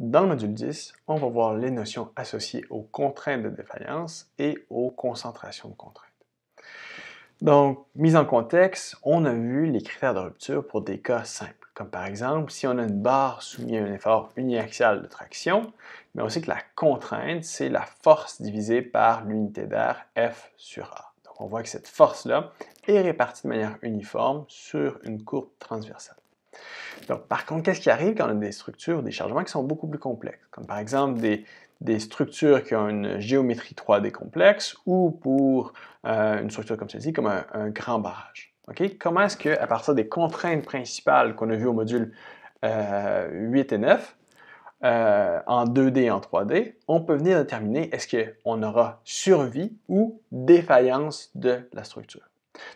Dans le module 10, on va voir les notions associées aux contraintes de défaillance et aux concentrations de contraintes. Donc, mise en contexte, on a vu les critères de rupture pour des cas simples, comme par exemple si on a une barre soumise à un effort uniaxial de traction, mais aussi que la contrainte, c'est la force divisée par l'unité d'air F sur A. Donc, on voit que cette force-là est répartie de manière uniforme sur une courbe transversale par contre, qu'est-ce qui arrive quand on a des structures, des chargements qui sont beaucoup plus complexes, comme par exemple des, structures qui ont une géométrie 3D complexe ou pour euh, une structure comme celle-ci, comme un, grand barrage. Comment est-ce qu'à partir des contraintes principales qu'on a vues au module 8 euh, et 9, euh, en 2D et en 3D, on peut venir déterminer est-ce qu'on aura survie ou défaillance de la structure.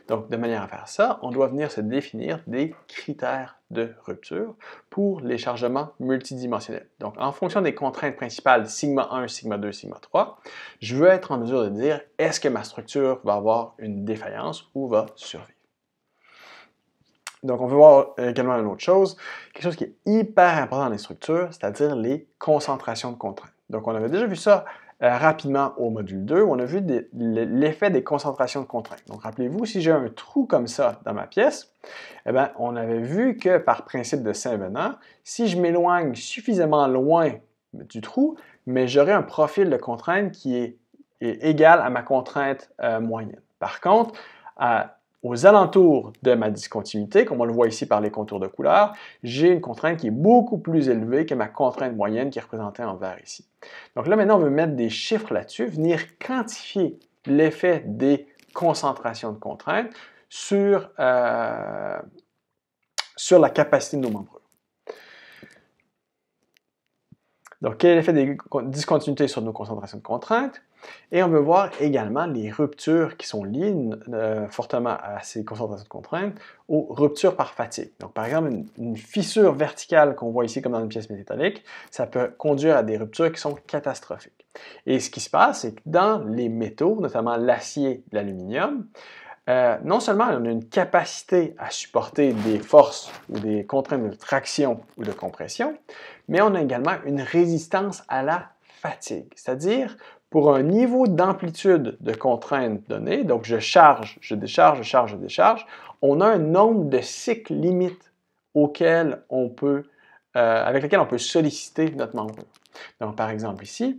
Donc, de manière à faire ça, on doit venir se définir des critères de rupture pour les chargements multidimensionnels. Donc, en fonction des contraintes principales sigma 1, sigma 2, sigma 3, je veux être en mesure de dire est-ce que ma structure va avoir une défaillance ou va survivre. Donc, on veut voir euh, également une autre chose, quelque chose qui est hyper important dans les structures, c'est-à-dire les concentrations de contraintes. Donc, on avait déjà vu ça euh, rapidement au module 2, on a vu l'effet des concentrations de contraintes. Donc rappelez-vous, si j'ai un trou comme ça dans ma pièce, eh bien, on avait vu que par principe de Saint-Venant, si je m'éloigne suffisamment loin du trou, mais j'aurai un profil de contrainte qui est, égal à ma contrainte euh, moyenne. Par contre, aux alentours de ma discontinuité, comme on le voit ici par les contours de couleur, j'ai une contrainte qui est beaucoup plus élevée que ma contrainte moyenne qui est représentée en vert ici. Donc là, maintenant, on veut mettre des chiffres là-dessus, venir quantifier l'effet des concentrations de contraintes sur, euh, sur la capacité de nos membres. Donc, quel est l'effet des discontinuités sur nos concentrations de contraintes? Et on veut voir également les ruptures qui sont liées euh, fortement à ces concentrations de contraintes aux ruptures par fatigue. Donc, par exemple, une, une fissure verticale qu'on voit ici comme dans une pièce métallique, ça peut conduire à des ruptures qui sont catastrophiques. Et ce qui se passe, c'est que dans les métaux, notamment l'acier, l'aluminium, euh, non seulement on a une capacité à supporter des forces ou des contraintes de traction ou de compression, mais on a également une résistance à la fatigue. C'est-à-dire, pour un niveau d'amplitude de contrainte donnée, donc je charge, je décharge, je charge, je décharge, on a un nombre de cycles limites on peut, euh, avec lesquels on peut solliciter notre membre. Donc, par exemple, ici,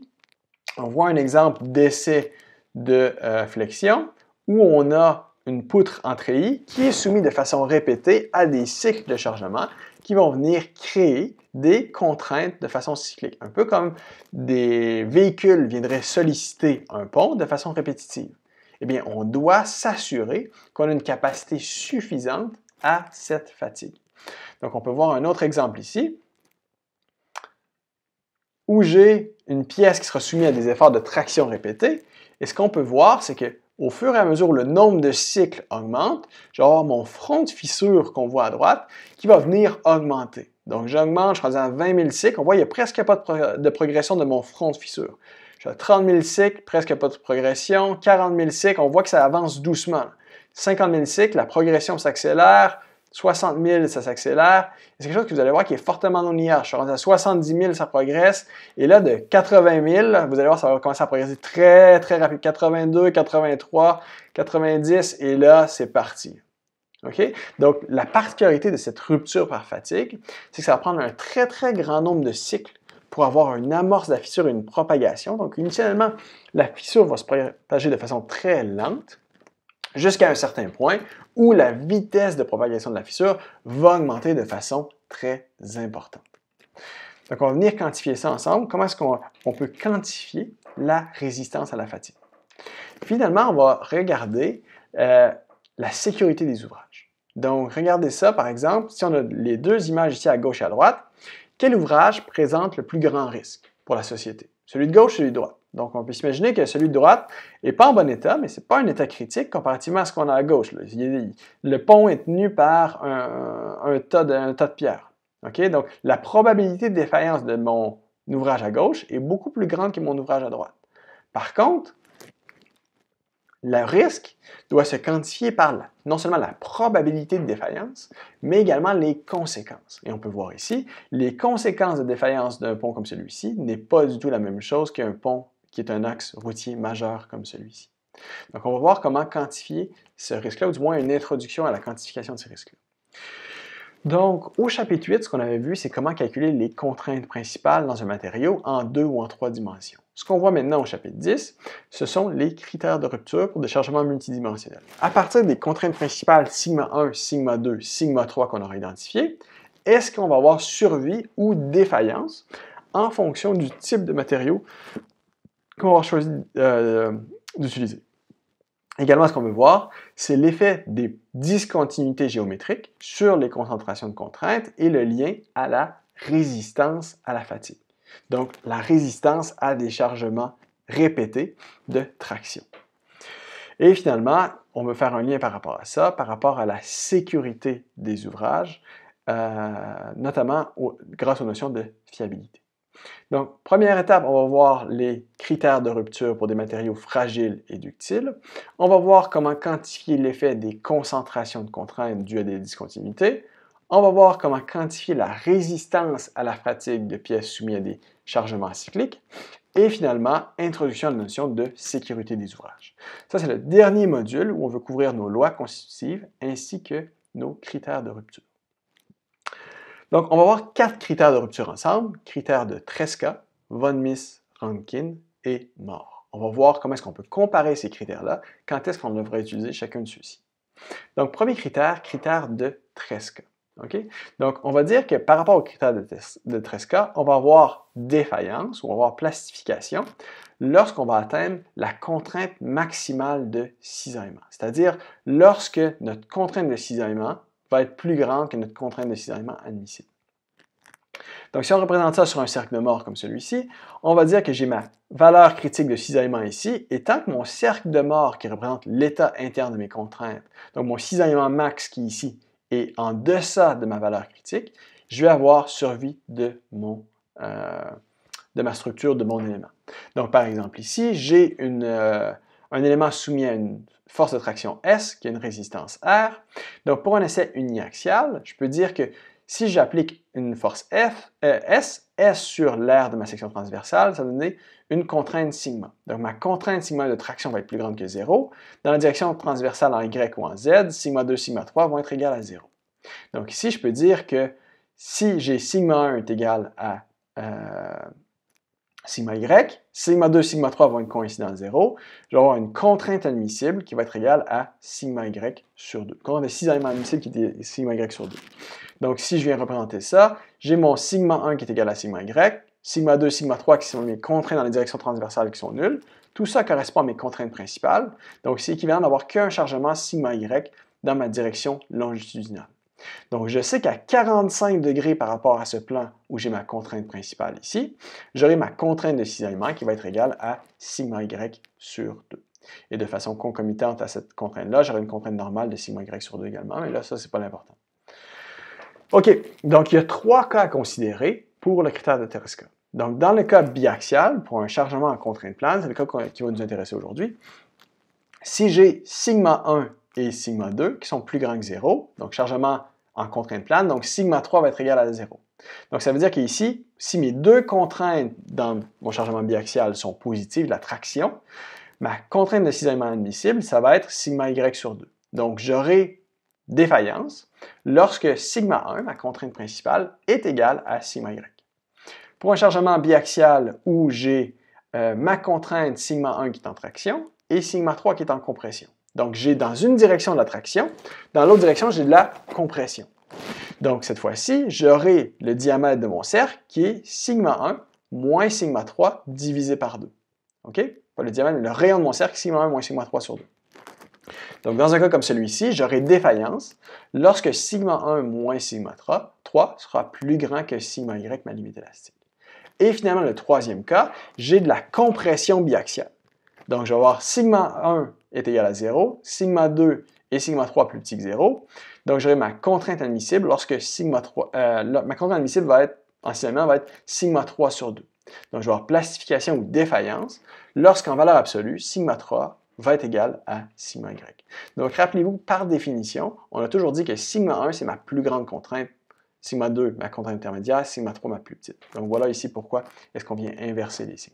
on voit un exemple d'essai de euh, flexion où on a une poutre en treillis qui est soumise de façon répétée à des cycles de chargement qui vont venir créer des contraintes de façon cyclique, un peu comme des véhicules viendraient solliciter un pont de façon répétitive. Eh bien, on doit s'assurer qu'on a une capacité suffisante à cette fatigue. Donc, on peut voir un autre exemple ici où j'ai une pièce qui sera soumise à des efforts de traction répétés. Et ce qu'on peut voir, c'est que au fur et à mesure, le nombre de cycles augmente. Je mon front de fissure qu'on voit à droite qui va venir augmenter. Donc, j'augmente, je suis à 20 000 cycles. On voit qu'il n'y a presque pas de, progression de mon front de fissure. Je suis à 30 000 cycles, presque pas de progression. 40 000 cycles, on voit que ça avance doucement. 50 000 cycles, la progression s'accélère. 60 000, ça s'accélère. C'est quelque chose que vous allez voir qui est fortement non linéaire. Je suis rendu à 70 000, ça progresse. Et là, de 80 000, vous allez voir, ça va commencer à progresser très, très rapide. 82, 83, 90, et là, c'est parti. OK? Donc, la particularité de cette rupture par fatigue, c'est que ça va prendre un très, très grand nombre de cycles pour avoir une amorce de la fissure et une propagation. Donc, initialement, la fissure va se propager de façon très lente jusqu'à un certain point où la vitesse de propagation de la fissure va augmenter de façon très importante. Donc, on va venir quantifier ça ensemble. Comment est-ce qu'on peut quantifier la résistance à la fatigue? Finalement, on va regarder euh, la sécurité des ouvrages. Donc, regardez ça, par exemple, si on a les deux images ici à gauche et à droite, quel ouvrage présente le plus grand risque pour la société? Celui de gauche, celui de droite. Donc, on peut s'imaginer que celui de droite n'est pas en bon état, mais ce n'est pas un état critique comparativement à ce qu'on a à gauche. le pont est tenu par un, tas, de, pierres. Donc, la probabilité de défaillance de mon ouvrage à gauche est beaucoup plus grande que mon ouvrage à droite. Par contre, le risque doit se quantifier par la, non seulement la probabilité de défaillance, mais également les conséquences. Et on peut voir ici, les conséquences de défaillance d'un pont comme celui-ci n'est pas du tout la même chose qu'un pont qui est un axe routier majeur comme celui-ci. Donc, on va voir comment quantifier ce risque-là, ou du moins une introduction à la quantification de ce risque-là. Donc, au chapitre 8, ce qu'on avait vu, c'est comment calculer les contraintes principales dans un matériau en deux ou en trois dimensions. Ce qu'on voit maintenant au chapitre 10, ce sont les critères de rupture pour des chargements multidimensionnels. À partir des contraintes principales sigma 1, sigma 2, sigma 3 qu'on aura identifiées, est-ce qu'on va avoir survie ou défaillance en fonction du type de matériau qu'on va choisi euh, d'utiliser. Également, ce qu'on veut voir, c'est l'effet des discontinuités géométriques sur les concentrations de contraintes et le lien à la résistance à la fatigue. Donc, la résistance à des chargements répétés de traction. Et finalement, on veut faire un lien par rapport à ça, par rapport à la sécurité des ouvrages, euh, notamment grâce aux notions de fiabilité. Donc, première étape, on va voir les critères de rupture pour des matériaux fragiles et ductiles. On va voir comment quantifier l'effet des concentrations de contraintes dues à des discontinuités. On va voir comment quantifier la résistance à la fatigue de pièces soumises à des chargements cycliques. Et finalement, introduction à la notion de sécurité des ouvrages. Ça, c'est le dernier module où on veut couvrir nos lois constitutives ainsi que nos critères de rupture. Donc, on va voir quatre critères de rupture ensemble. Critères de Tresca, von Miss, Rankin mort. On va voir comment est-ce qu'on peut comparer ces critères-là, quand est-ce qu'on devrait utiliser chacun de ceux-ci. Donc, premier critère, critère de Tresca. Okay? Donc, on va dire que par rapport au critère de, de Tresca, on va avoir défaillance ou on va avoir plastification lorsqu'on va atteindre la contrainte maximale de cisaillement. C'est-à-dire lorsque notre contrainte de cisaillement va être plus grande que notre contrainte de cisaillement admissible. Donc, si on représente ça sur un cercle de mort comme celui-ci, on va dire que j'ai ma valeur critique de cisaillement ici, et tant que mon cercle de mort qui représente l'état interne de mes contraintes, donc mon cisaillement max qui est ici, est en deçà de ma valeur critique, je vais avoir survie de, euh, de ma structure, de mon élément. Donc, par exemple, ici, j'ai euh, un élément soumis à une force de traction S qui a une résistance R. Donc, pour un essai uniaxial, je peux dire que si j'applique une force F, euh, S, S sur l'air de ma section transversale, ça va donner une contrainte sigma. Donc ma contrainte sigma de traction va être plus grande que 0. Dans la direction transversale en Y ou en Z, sigma 2, sigma 3 vont être égales à 0. Donc ici, je peux dire que si j'ai sigma 1 est égal à euh, sigma y, sigma 2, sigma 3 vont être coïncidents à 0, je une contrainte admissible qui va être égale à sigma y sur 2. Quand on a six éléments admissibles qui est sigma y sur 2. Donc, si je viens représenter ça, j'ai mon sigma 1 qui est égal à sigma y, sigma 2, sigma 3 qui sont mes contraintes dans les directions transversales qui sont nulles. Tout ça correspond à mes contraintes principales. Donc, c'est équivalent d'avoir qu'un chargement sigma y dans ma direction longitudinale. Donc, je sais qu'à 45 degrés par rapport à ce plan où j'ai ma contrainte principale ici, j'aurai ma contrainte de cisaillement qui va être égale à sigma y sur 2. Et de façon concomitante à cette contrainte-là, j'aurai une contrainte normale de sigma y sur 2 également, mais là, ça, c'est pas l'important. OK, donc il y a trois cas à considérer pour le critère de Tereska. Donc, dans le cas biaxial, pour un chargement en contrainte plane, c'est le cas qui va nous intéresser aujourd'hui, si j'ai sigma 1 et sigma 2 qui sont plus grands que 0, donc chargement en contrainte plane, donc sigma 3 va être égal à 0. Donc, ça veut dire qu'ici, si mes deux contraintes dans mon chargement biaxial sont positives, la traction, ma contrainte de cisaillement admissible, ça va être sigma y sur 2. Donc, j'aurai défaillance, lorsque sigma 1, ma contrainte principale, est égale à sigma y. Pour un chargement biaxial où j'ai euh, ma contrainte sigma 1 qui est en traction et sigma 3 qui est en compression. Donc j'ai dans une direction de la traction, dans l'autre direction j'ai de la compression. Donc cette fois-ci, j'aurai le diamètre de mon cercle qui est sigma 1 moins sigma 3 divisé par 2. OK? Pas le diamètre, le rayon de mon cercle, sigma 1 moins sigma 3 sur 2. Donc, dans un cas comme celui-ci, j'aurai défaillance lorsque sigma 1 moins sigma 3, 3 sera plus grand que sigma y, ma limite élastique. Et finalement, le troisième cas, j'ai de la compression biaxiale. Donc, je vais avoir sigma 1 est égal à 0, sigma 2 et sigma 3 plus petit que 0. Donc, j'aurai ma contrainte admissible lorsque sigma 3, euh, ma contrainte admissible va être, anciennement, va être sigma 3 sur 2. Donc, je vais avoir plastification ou défaillance lorsqu'en valeur absolue, sigma 3 va être égal à sigma y. Donc, rappelez-vous, par définition, on a toujours dit que sigma 1, c'est ma plus grande contrainte, sigma 2, ma contrainte intermédiaire, sigma 3, ma plus petite. Donc, voilà ici pourquoi est-ce qu'on vient inverser les signes.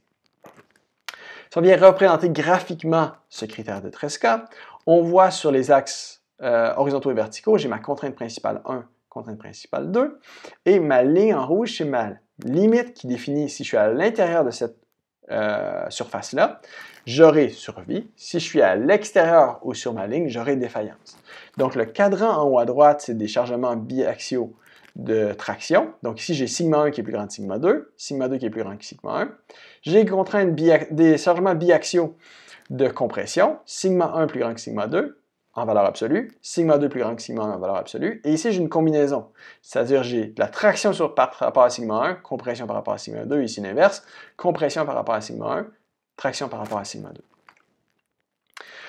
Si on vient représenter graphiquement ce critère de Tresca, on voit sur les axes euh, horizontaux et verticaux, j'ai ma contrainte principale 1, contrainte principale 2, et ma ligne en rouge, c'est ma limite qui définit si je suis à l'intérieur de cette euh, surface-là, j'aurai survie. Si je suis à l'extérieur ou sur ma ligne, j'aurai défaillance. Donc le cadran en haut à droite, c'est des chargements biaxiaux de traction. Donc ici, j'ai sigma 1 qui est plus grand que sigma 2, sigma 2 qui est plus grand que sigma 1. J'ai contrainte des chargements biaxiaux de compression, sigma 1 plus grand que sigma 2 en valeur absolue, sigma 2 plus grand que sigma 1 en valeur absolue. Et ici, j'ai une combinaison, c'est-à-dire j'ai la traction sur, par, par rapport à sigma 1, compression par rapport à sigma 2, ici l'inverse, compression par rapport à sigma 1, traction par rapport à sigma 2.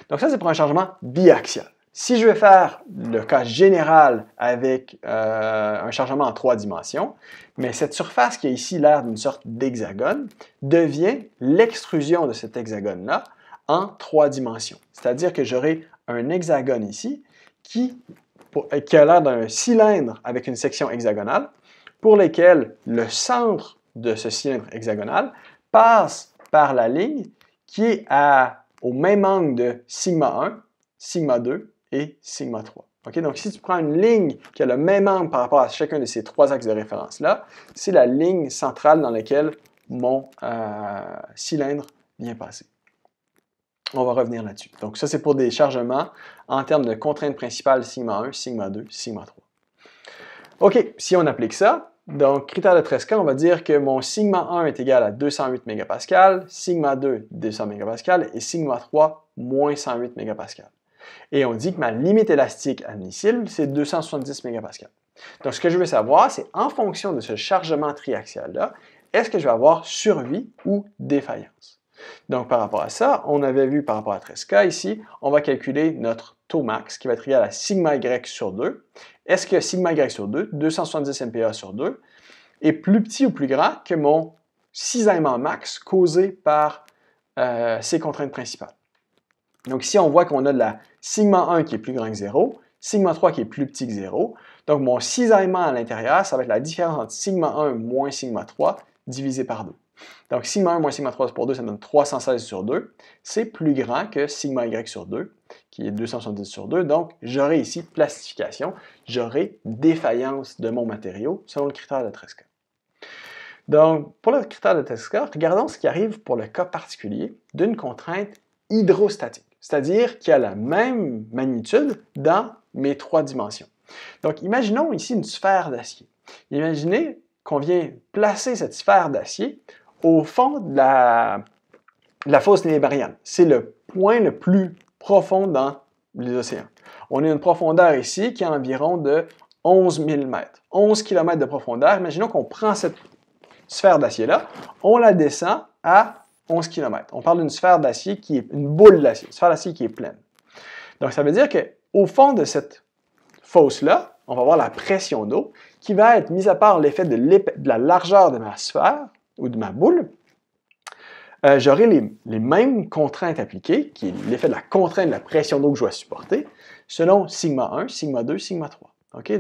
Donc ça, c'est pour un changement biaxial. Si je vais faire le cas général avec euh, un chargement en trois dimensions, mais cette surface qui a ici l'air d'une sorte d'hexagone devient l'extrusion de cet hexagone-là en trois dimensions. C'est-à-dire que j'aurai un hexagone ici qui, euh, a l'air d'un cylindre avec une section hexagonale pour lequel le centre de ce cylindre hexagonal passe par la ligne qui est au même angle de sigma 1, sigma 2 et sigma 3. Ok, Donc, si tu prends une ligne qui a le même angle par rapport à chacun de ces trois axes de référence-là, c'est la ligne centrale dans laquelle mon euh, cylindre vient passer. On va revenir là-dessus. Donc, ça, c'est pour des chargements en termes de contraintes principales sigma 1, sigma 2, sigma 3. OK, si on applique ça, donc, critère de Tresca, on va dire que mon sigma 1 est égal à 208 MPa, sigma 2, 200 MPa et sigma 3, moins 108 MPa. Et on dit que ma limite élastique admissible, c'est 270 MPa. Donc, ce que je veux savoir, c'est en fonction de ce chargement triaxial-là, est-ce que je vais avoir survie ou défaillance? Donc, par rapport à ça, on avait vu par rapport à Tresca ici, on va calculer notre taux max qui va être égal à sigma y sur 2 est-ce que sigma y sur 2, 270 MPa sur 2, est plus petit ou plus grand que mon cisaillement max causé par euh, ces contraintes principales? Donc ici, on voit qu'on a de la sigma 1 qui est plus grand que 0, sigma 3 qui est plus petit que 0. Donc mon cisaillement à l'intérieur, ça va être la différence entre sigma 1 moins sigma 3 divisé par 2. Donc sigma 1 moins sigma 3 pour 2, ça donne 316 sur 2. C'est plus grand que sigma y sur 2 il est 270 sur 2. Donc, j'aurai ici plastification, j'aurai défaillance de mon matériau selon le critère de Tresca. Donc, pour le critère de Tresca, regardons ce qui arrive pour le cas particulier d'une contrainte hydrostatique, c'est-à-dire qui a la même magnitude dans mes trois dimensions. Donc, imaginons ici une sphère d'acier. Imaginez qu'on vient placer cette sphère d'acier au fond de la, la fosse C'est le point le plus profonde dans les océans. On a une profondeur ici qui est environ de 11 000 mètres. 11 km de profondeur. Imaginons qu'on prend cette sphère d'acier-là, on la descend à 11 km. On parle d'une sphère d'acier qui est une boule d'acier, une sphère d'acier qui est pleine. Donc ça veut dire qu'au fond de cette fosse-là, on va avoir la pression d'eau qui va être mise à part l'effet de la largeur de ma sphère ou de ma boule euh, j'aurai les, mêmes contraintes appliquées, qui est l'effet de la contrainte de la pression d'eau que je dois supporter, selon sigma 1, sigma 2, sigma 3.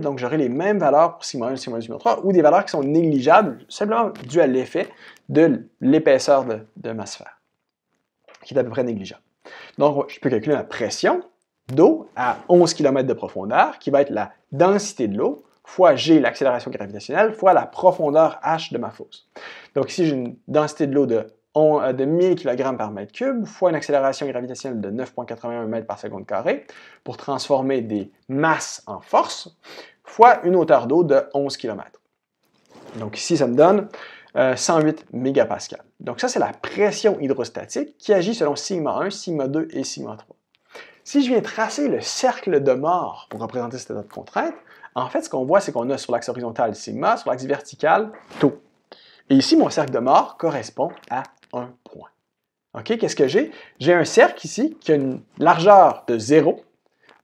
Donc, j'aurai les mêmes valeurs pour sigma 1, sigma 2, sigma 3, ou des valeurs qui sont négligeables, simplement dues à l'effet de l'épaisseur de, ma sphère, qui est à peu près négligeable. Donc, je peux calculer la pression d'eau à 11 km de profondeur, qui va être la densité de l'eau, fois g, l'accélération gravitationnelle, fois la profondeur h de ma fosse. Donc ici, j'ai une densité de l'eau de euh, de 1000 kg par mètre cube fois une accélération gravitationnelle de 9,81 m par seconde carré pour transformer des masses en force fois une hauteur d'eau de 11 km. Donc ici, ça me donne 108 euh, mégapascales. Donc ça, c'est la pression hydrostatique qui agit selon sigma 1, sigma 2 et sigma 3. Si je viens tracer le cercle de mort pour représenter cette état de contrainte, en fait, ce qu'on voit, c'est qu'on a sur l'axe horizontal sigma, sur l'axe vertical tout. Et ici, mon cercle de mort correspond à un point. OK, qu'est-ce que j'ai? J'ai un cercle ici qui a une largeur de 0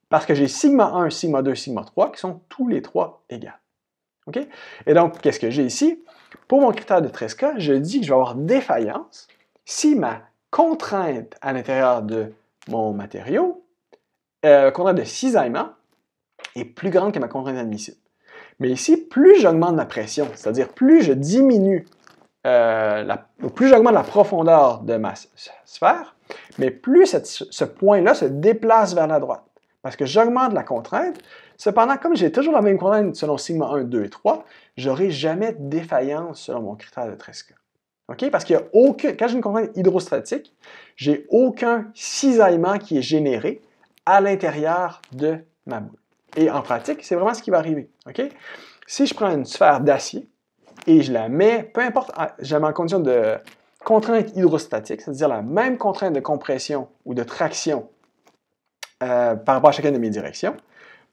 parce que j'ai sigma 1, sigma 2, sigma 3 qui sont tous les trois égaux. OK? Et donc, qu'est-ce que j'ai ici? Pour mon critère de Tresca, je dis que je vais avoir défaillance si ma contrainte à l'intérieur de mon matériau, euh, contrainte de cisaillement, est plus grande que ma contrainte admissible. Mais ici, plus j'augmente ma pression, c'est-à-dire plus je diminue euh, plus j'augmente la profondeur de ma sphère, mais plus ce point-là se déplace vers la droite. Parce que j'augmente la contrainte. Cependant, comme j'ai toujours la même contrainte selon sigma 1, 2 et 3, j'aurai jamais de défaillance selon mon critère de Tresca. OK? Parce qu'il y a quand j'ai une contrainte hydrostatique, j'ai aucun cisaillement qui est généré à l'intérieur de ma boule. Et en pratique, c'est vraiment ce qui va arriver. OK? Si je prends une sphère d'acier, et je la mets, peu importe, ah, j'ai en condition de contrainte hydrostatique, c'est-à-dire la même contrainte de compression ou de traction euh, par rapport à chacune de mes directions.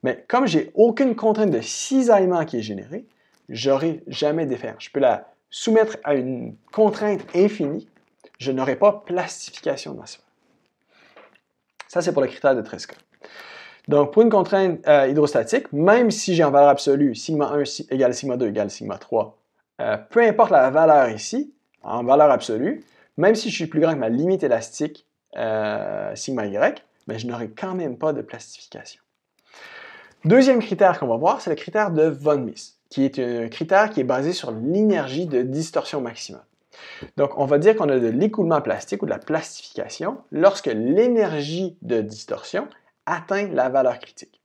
Mais comme j'ai aucune contrainte de cisaillement qui est générée, n'aurai jamais d'effet. Je peux la soumettre à une contrainte infinie, je n'aurai pas plastification dans ça. Ça, c'est pour le critère de Tresca. Donc, pour une contrainte euh, hydrostatique, même si j'ai en valeur absolue sigma 1 égale sigma 2 égale sigma 3 euh, peu importe la valeur ici, en valeur absolue, même si je suis plus grand que ma limite élastique euh, sigma y, mais ben, je n'aurai quand même pas de plastification. Deuxième critère qu'on va voir, c'est le critère de von Mises, qui est un critère qui est basé sur l'énergie de distorsion maximum. Donc, on va dire qu'on a de l'écoulement plastique ou de la plastification lorsque l'énergie de distorsion atteint la valeur critique.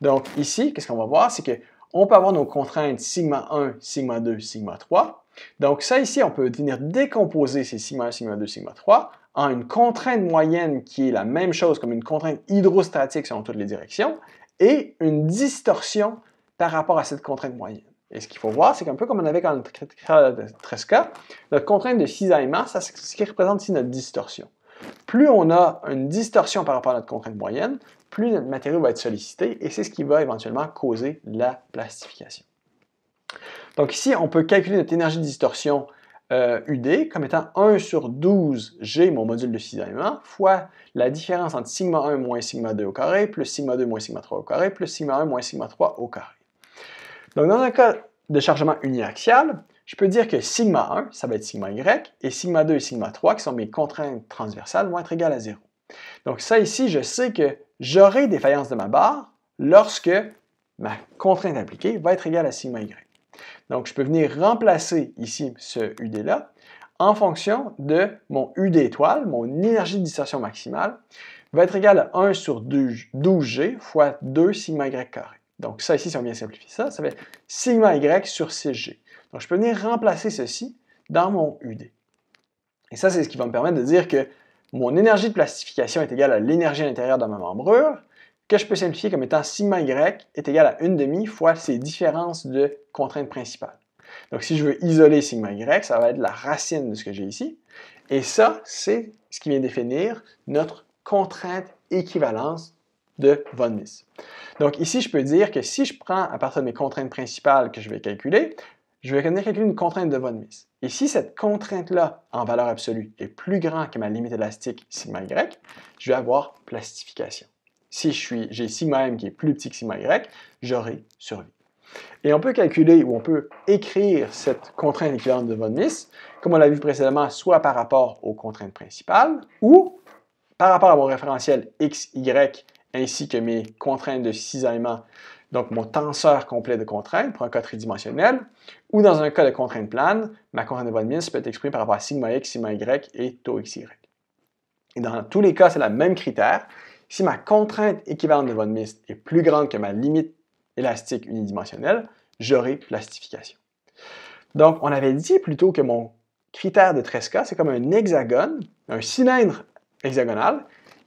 Donc, ici, qu'est-ce qu'on va voir, c'est que on peut avoir nos contraintes sigma 1, sigma 2, sigma 3. Donc ça ici, on peut venir décomposer ces sigma 1, sigma 2, sigma 3 en une contrainte moyenne qui est la même chose comme une contrainte hydrostatique selon toutes les directions et une distorsion par rapport à cette contrainte moyenne. Et ce qu'il faut voir, c'est qu'un peu comme on avait quand on de Tresca, notre contrainte de cisaillement, ça c'est ce qui représente ici notre distorsion. Plus on a une distorsion par rapport à notre contrainte moyenne, plus notre matériau va être sollicité et c'est ce qui va éventuellement causer la plastification. Donc ici, on peut calculer notre énergie de distorsion UD euh, comme étant 1 sur 12 G, mon module de cisaillement, fois la différence entre sigma 1 moins sigma 2 au carré, plus sigma 2 moins sigma 3 au carré, plus sigma 1 moins sigma 3 au carré. Donc dans un cas de chargement uniaxial, je peux dire que sigma 1, ça va être sigma Y, et sigma 2 et sigma 3, qui sont mes contraintes transversales, vont être égales à 0. Donc ça ici, je sais que j'aurai des faillances de ma barre lorsque ma contrainte appliquée va être égale à sigma y. Donc je peux venir remplacer ici ce UD-là en fonction de mon UD étoile, mon énergie de distorsion maximale, va être égale à 1 sur 12G fois 2 sigma y carré. Donc ça ici, si on vient simplifier ça, ça être sigma y sur 6G. Donc je peux venir remplacer ceci dans mon UD. Et ça, c'est ce qui va me permettre de dire que mon énergie de plastification est égale à l'énergie à l'intérieur de ma membrure, que je peux simplifier comme étant sigma y est égal à une demi fois ces différences de contraintes principales. Donc si je veux isoler sigma y, ça va être la racine de ce que j'ai ici. Et ça, c'est ce qui vient définir notre contrainte équivalence de von Mises. Donc ici, je peux dire que si je prends à partir de mes contraintes principales que je vais calculer, je vais même calculer une contrainte de Von Mises. Et si cette contrainte-là, en valeur absolue, est plus grande que ma limite élastique sigma y, je vais avoir plastification. Si j'ai sigma m qui est plus petit que sigma y, j'aurai survie. Et on peut calculer ou on peut écrire cette contrainte équivalente de von Mises, comme on l'a vu précédemment, soit par rapport aux contraintes principales ou par rapport à mon référentiel x, y ainsi que mes contraintes de cisaillement donc mon tenseur complet de contraintes pour un cas tridimensionnel, ou dans un cas de contrainte plane, ma contrainte de von Mises peut être exprimée par rapport à sigma x, sigma y et tau xy. Et dans tous les cas, c'est le même critère. Si ma contrainte équivalente de von Mises est plus grande que ma limite élastique unidimensionnelle, j'aurai plastification. Donc, on avait dit plutôt que mon critère de Tresca, c'est comme un hexagone, un cylindre hexagonal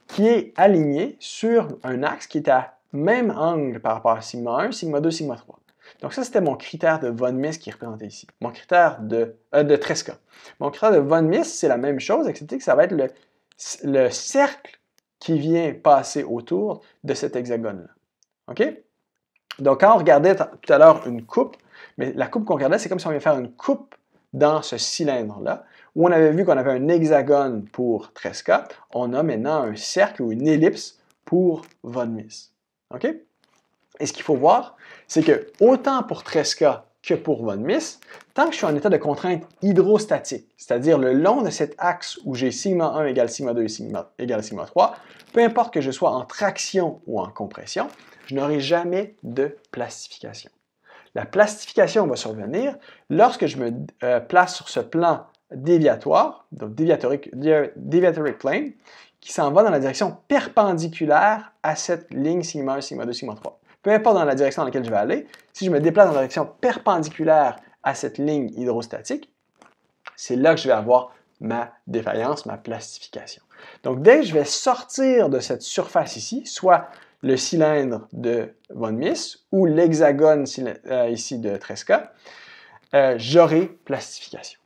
qui est aligné sur un axe qui est à même angle par rapport à sigma 1, sigma 2, sigma 3. Donc ça, c'était mon critère de von Mises qui est représenté ici. Mon critère de, euh, de Tresca. Mon critère de von Mises, c'est la même chose, excepté que ça va être le, cercle qui vient passer autour de cet hexagone-là. OK? Donc quand on regardait tout à l'heure une coupe, mais la coupe qu'on regardait, c'est comme si on vient faire une coupe dans ce cylindre-là, où on avait vu qu'on avait un hexagone pour Tresca, on a maintenant un cercle ou une ellipse pour von Mises. Et ce qu'il faut voir, c'est que autant pour Tresca que pour Von Miss, tant que je suis en état de contrainte hydrostatique, c'est-à-dire le long de cet axe où j'ai sigma 1 égale sigma 2 sigma égale sigma 3, peu importe que je sois en traction ou en compression, je n'aurai jamais de plastification. La plastification va survenir lorsque je me euh, place sur ce plan déviatoire, donc deviatoric plane, qui s'en va dans la direction perpendiculaire à cette ligne sigma 1, sigma 2, sigma 3. Peu importe dans la direction dans laquelle je vais aller, si je me déplace dans la direction perpendiculaire à cette ligne hydrostatique, c'est là que je vais avoir ma défaillance, ma plastification. Donc, dès que je vais sortir de cette surface ici, soit le cylindre de von Mises ou l'hexagone euh, ici de Tresca, euh, j'aurai plastification.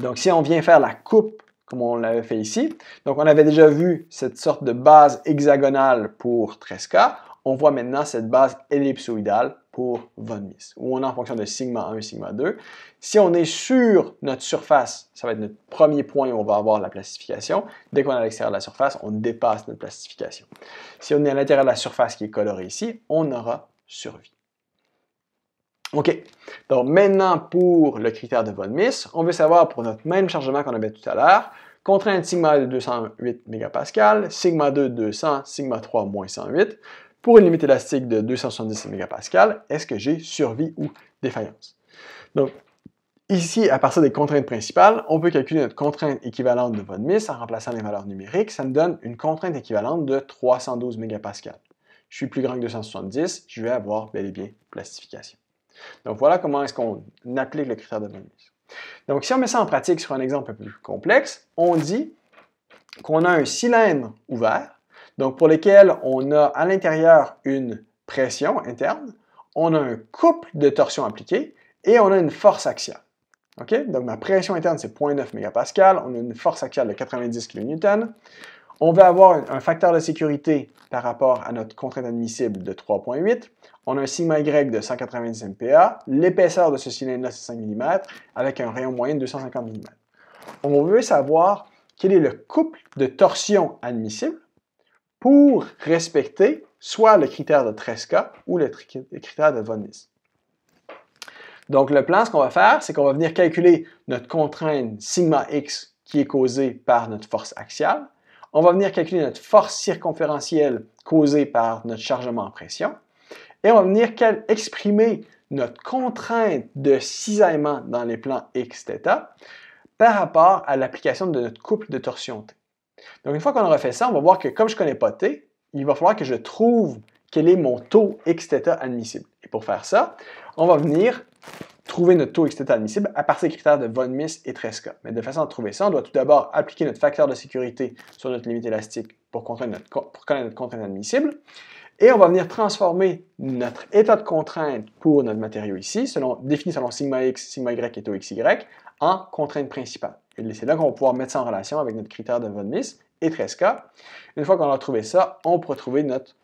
Donc, si on vient faire la coupe comme on l'avait fait ici. Donc, on avait déjà vu cette sorte de base hexagonale pour Tresca. On voit maintenant cette base ellipsoïdale pour Von Mises, où on est en fonction de sigma 1 et sigma 2. Si on est sur notre surface, ça va être notre premier point où on va avoir la plastification. Dès qu'on est à l'extérieur de la surface, on dépasse notre plastification. Si on est à l'intérieur de la surface qui est colorée ici, on aura survie. OK. Donc maintenant, pour le critère de Von Miss, on veut savoir pour notre même chargement qu'on avait tout à l'heure, contrainte sigma de 208 MPa, sigma 2 200, sigma 3 moins 108, pour une limite élastique de 270 MPa, est-ce que j'ai survie ou défaillance? Donc ici, à partir des contraintes principales, on peut calculer notre contrainte équivalente de Von Miss en remplaçant les valeurs numériques, ça me donne une contrainte équivalente de 312 MPa. Je suis plus grand que 270, je vais avoir bel et bien plastification. Donc voilà comment est-ce qu'on applique le critère de Mises. Donc si on met ça en pratique sur un exemple un peu plus complexe, on dit qu'on a un cylindre ouvert, donc pour lequel on a à l'intérieur une pression interne, on a un couple de torsion appliquée et on a une force axiale. Donc ma pression interne, c'est 0.9 MPa, on a une force axiale de 90 kN. On va avoir un facteur de sécurité par rapport à notre contrainte admissible de 3.8 on a un sigma Y de 190 MPa, l'épaisseur de ce cylindre-là, c'est 5 mm, avec un rayon moyen de 250 mm. On veut savoir quel est le couple de torsion admissible pour respecter soit le critère de Tresca ou le critère de Von Donc, le plan, ce qu'on va faire, c'est qu'on va venir calculer notre contrainte sigma x qui est causée par notre force axiale. On va venir calculer notre force circonférentielle causée par notre chargement en pression et on va venir exprimer notre contrainte de cisaillement dans les plans Xθ par rapport à l'application de notre couple de torsion t. Donc une fois qu'on aura fait ça, on va voir que comme je ne connais pas t, il va falloir que je trouve quel est mon taux xθ admissible. Et pour faire ça, on va venir trouver notre taux xθ admissible à partir des critères de von Mises et Tresca. Mais de façon à trouver ça, on doit tout d'abord appliquer notre facteur de sécurité sur notre limite élastique pour, pour connaître notre contrainte admissible. Et on va venir transformer notre état de contrainte pour notre matériau ici, défini selon sigma x, sigma y et tau xy, en contrainte principale. Et c'est là qu'on va pouvoir mettre ça en relation avec notre critère de von Mises et Tresca. Une fois qu'on a trouvé ça, on pourra trouver notre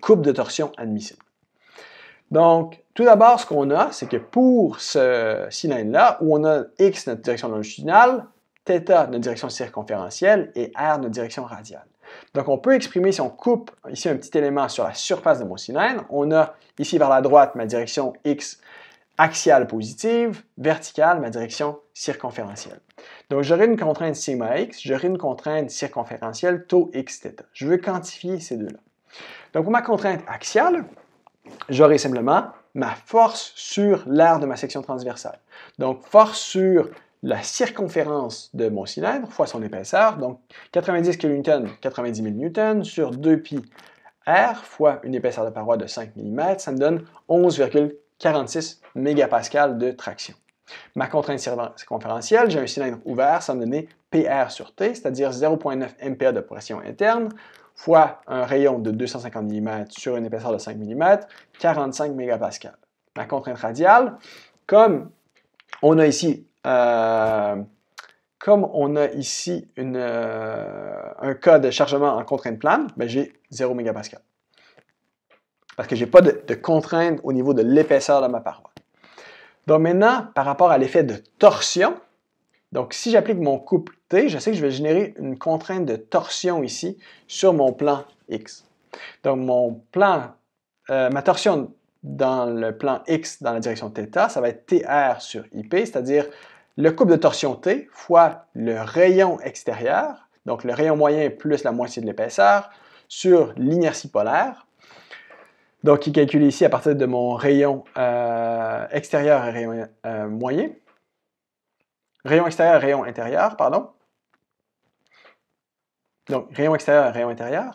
coupe de torsion admissible. Donc, tout d'abord, ce qu'on a, c'est que pour ce cylindre-là, où on a x, notre direction longitudinale, θ, notre direction circonférentielle, et r, notre direction radiale. Donc, on peut exprimer, si on coupe ici un petit élément sur la surface de mon cylindre, on a ici vers la droite ma direction X axiale positive, verticale, ma direction circonférentielle. Donc, j'aurai une contrainte sigma x, j'aurai une contrainte circonférentielle taux x Je veux quantifier ces deux-là. Donc, pour ma contrainte axiale, j'aurai simplement ma force sur l'aire de ma section transversale. Donc, force sur la circonférence de mon cylindre fois son épaisseur, donc 90 kN, 90 000 N, sur 2 pi R fois une épaisseur de paroi de 5 mm, ça me donne 11,46 MPa de traction. Ma contrainte circonférentielle, j'ai un cylindre ouvert, ça me donnait PR sur T, c'est-à-dire 0,9 MPa de pression interne, fois un rayon de 250 mm sur une épaisseur de 5 mm, 45 MPa. Ma contrainte radiale, comme on a ici euh, comme on a ici euh, un cas de chargement en contrainte plane, ben j'ai 0 MPa. Parce que je n'ai pas de, contrainte au niveau de l'épaisseur de ma paroi. Donc maintenant, par rapport à l'effet de torsion, donc si j'applique mon couple T, je sais que je vais générer une contrainte de torsion ici sur mon plan X. Donc mon plan, euh, ma torsion dans le plan X dans la direction θ, ça va être TR sur IP, c'est-à-dire le couple de torsion T fois le rayon extérieur, donc le rayon moyen plus la moitié de l'épaisseur, sur l'inertie polaire. Donc, qui calcule ici à partir de mon rayon euh, extérieur et rayon euh, moyen. Rayon extérieur et rayon intérieur, pardon. Donc, rayon extérieur et rayon intérieur.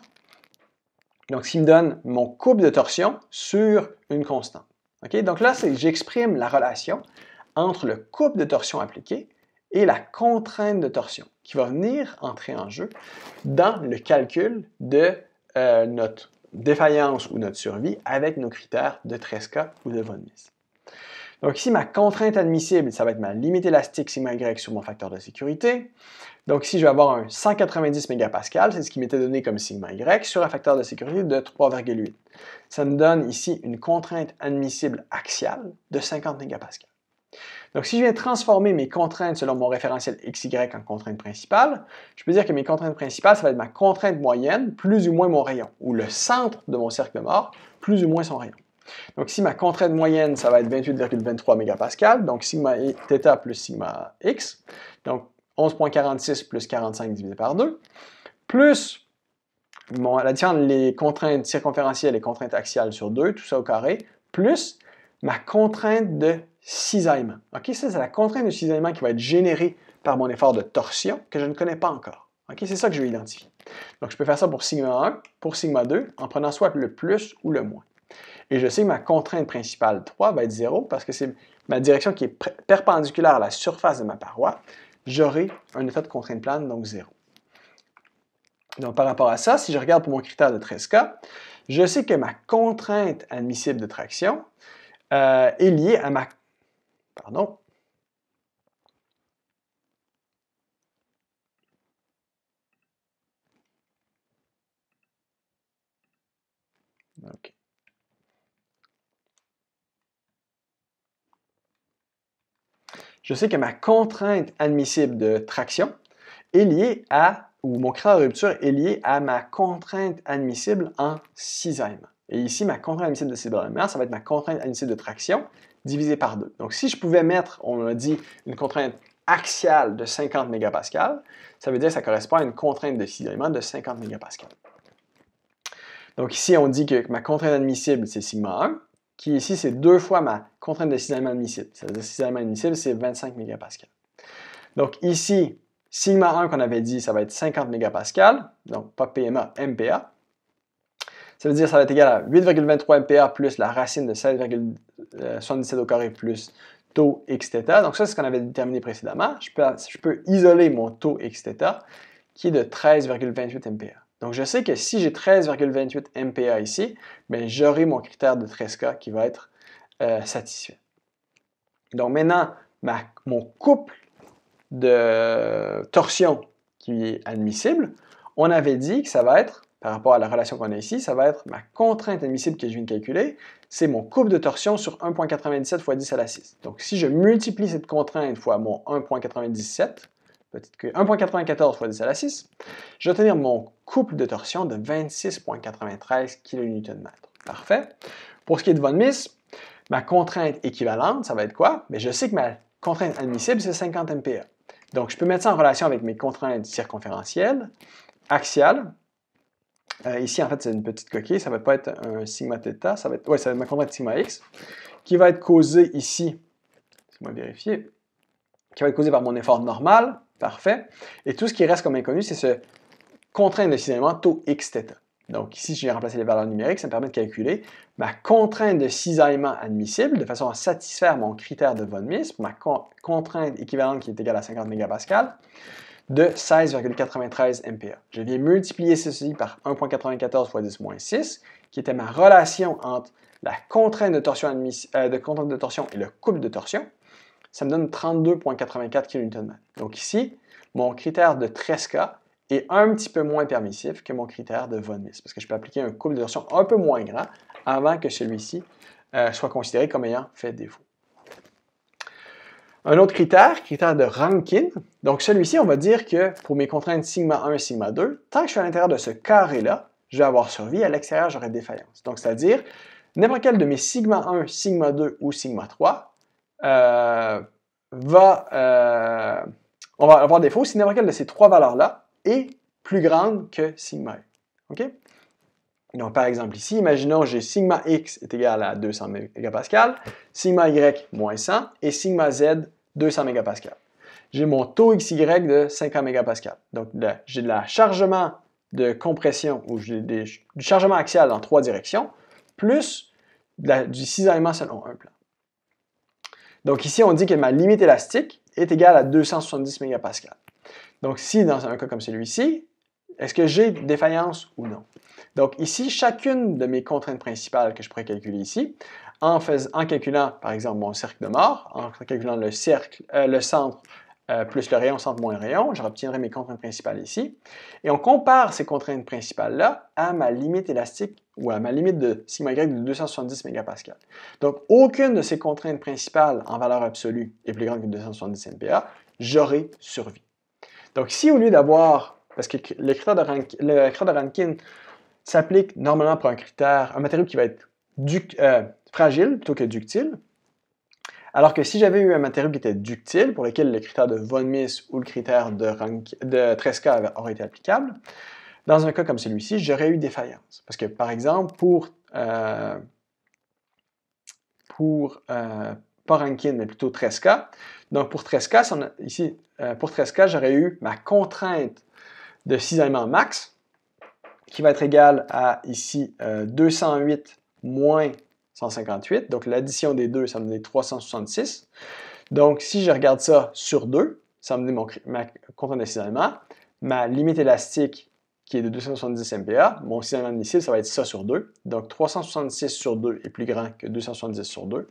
Donc, ce qui me donne mon couple de torsion sur une constante. Donc là, j'exprime la relation entre le couple de torsion appliqué et la contrainte de torsion qui va venir entrer en jeu dans le calcul de euh, notre défaillance ou notre survie avec nos critères de Tresca ou de Von Mises. Donc ici, ma contrainte admissible, ça va être ma limite élastique sigma y sur mon facteur de sécurité. Donc ici, je vais avoir un 190 MPa, c'est ce qui m'était donné comme sigma y, sur un facteur de sécurité de 3,8. Ça me donne ici une contrainte admissible axiale de 50 MPa. Donc si je viens transformer mes contraintes selon mon référentiel XY en contrainte principale, je peux dire que mes contraintes principales, ça va être ma contrainte moyenne, plus ou moins mon rayon, ou le centre de mon cercle mort, plus ou moins son rayon. Donc si ma contrainte moyenne, ça va être 28,23 MPa, donc sigma θ plus sigma x, donc 11,46 plus 45 divisé par 2, plus la différence les contraintes circonférentielles et contraintes axiales sur 2, tout ça au carré, plus ma contrainte de cisaillement. Ok, Ça, c'est la contrainte de cisaillement qui va être générée par mon effort de torsion que je ne connais pas encore. Ok, C'est ça que je vais identifier. Donc, je peux faire ça pour sigma 1, pour sigma 2, en prenant soit le plus ou le moins. Et je sais que ma contrainte principale 3 va être 0 parce que c'est ma direction qui est perpendiculaire à la surface de ma paroi. J'aurai un état de contrainte plane, donc 0. Donc, par rapport à ça, si je regarde pour mon critère de 13K, je sais que ma contrainte admissible de traction euh, est liée à ma Pardon. Ok. Je sais que ma contrainte admissible de traction est liée à, ou mon crâne de rupture est lié à ma contrainte admissible en cisaillement. Et ici, ma contrainte admissible de cisaillement, ça va être ma contrainte admissible de traction divisé par 2. Donc, si je pouvais mettre, on a dit, une contrainte axiale de 50 MPa, ça veut dire que ça correspond à une contrainte de signalement de 50 MPa. Donc ici, on dit que ma contrainte admissible, c'est sigma 1, qui ici, c'est deux fois ma contrainte de signalement admissible. Ça veut dire admissible, c'est 25 MPa. Donc ici, sigma 1 qu'on avait dit, ça va être 50 MPa, donc pas PMA, MPA. Ça veut dire que ça va être égal à 8,23 MPa plus la racine de 16,77 euh, au carré plus taux xθ. Donc ça, c'est ce qu'on avait déterminé précédemment. Je peux, isoler mon taux xθ qui est de 13,28 MPa. Donc je sais que si j'ai 13,28 MPa ici, ben, j'aurai mon critère de 13 Tresca qui va être euh, satisfait. Donc maintenant, mon couple de torsion qui est admissible, on avait dit que ça va être par rapport à la relation qu'on a ici, ça va être ma contrainte admissible que je viens de calculer, c'est mon couple de torsion sur 1.97 fois 10 à la 6. Donc si je multiplie cette contrainte fois mon 1.97, 1.94 fois 10 à la 6, je vais obtenir mon couple de torsion de 26.93 kNm. Parfait. Pour ce qui est de Von Mises, ma contrainte équivalente, ça va être quoi? Mais je sais que ma contrainte admissible, c'est 50 MPa. Donc, je peux mettre ça en relation avec mes contraintes circonférentielles, axiales, euh, ici, en fait, c'est une petite coquille. Ça ne va pas être un sigma theta. Ça va être, ouais, ça ma contrainte sigma x qui va être causée ici. Laissez-moi vérifier. Qui va être causée par mon effort normal. Parfait. Et tout ce qui reste comme inconnu, c'est ce contrainte de cisaillement taux x theta. Donc ici, j'ai remplacé les valeurs numériques, ça me permet de calculer ma contrainte de cisaillement admissible de façon à satisfaire mon critère de von Mises, ma contrainte équivalente qui est égale à 50 MPa, de 16,93 MPa. Je viens multiplier ceci par 1,94 fois 10 moins 6, qui était ma relation entre la contrainte de torsion, euh, de contrainte de torsion et le couple de torsion. Ça me donne 32,84 kN. Donc ici, mon critère de Tresca est un petit peu moins permissif que mon critère de Von Mises, parce que je peux appliquer un couple de torsion un peu moins grand avant que celui-ci euh, soit considéré comme ayant fait défaut. Un autre critère, critère de Rankine. Donc celui-ci, on va dire que pour mes contraintes sigma 1 sigma 2, tant que je suis à l'intérieur de ce carré-là, je vais avoir survie, à l'extérieur, j'aurai défaillance. Donc c'est-à-dire, n'importe quel de mes sigma 1, sigma 2 ou sigma 3 euh, va, euh, on va avoir défaut si n'importe quel de ces trois valeurs-là est plus grande que sigma 1. OK? Donc, par exemple, ici, imaginons j'ai sigma x est égal à 200 MPa, sigma y moins 100 et sigma z 200 MPa. J'ai mon taux XY de 50 MPa. Donc, j'ai de la chargement de compression ou du chargement axial dans trois directions, plus du cisaillement selon un plan. Donc ici, on dit que ma limite élastique est égale à 270 MPa. Donc si dans un cas comme celui-ci, est-ce que j'ai défaillance ou non? Donc ici, chacune de mes contraintes principales que je pourrais calculer ici, en, calculant par exemple mon cercle de mort, en calculant le, cercle, euh, le centre euh, plus le rayon centre moins rayon, je obtiendrai mes contraintes principales ici. Et on compare ces contraintes principales-là à ma limite élastique ou à ma limite de sigma y de 270 MPa. Donc, aucune de ces contraintes principales en valeur absolue est plus grande que 270 MPa, j'aurai survie. Donc, si au lieu d'avoir, parce que le de, Rankine s'applique normalement pour un critère, un matériau qui va être euh, fragile plutôt que ductile. Alors que si j'avais eu un matériau qui était ductile, pour lequel le critère de von Mises ou le critère de, de Tresca aurait été applicable, dans un cas comme celui-ci, j'aurais eu défaillance. Parce que, par exemple, pour, euh, pour euh, pas Rankin, mais plutôt Tresca, donc pour Tresca, ici, pour Tresca, j'aurais eu ma contrainte de cisaillement max, qui va être égal à ici 208 euh, moins 158. Donc l'addition des deux, ça me donne 366. Donc si je regarde ça sur 2, ça me donne mon, ma contrainte Ma limite élastique qui est de 270 MPa, mon signalement de missile, ça va être ça sur 2. Donc 366 sur 2 est plus grand que 270 sur 2.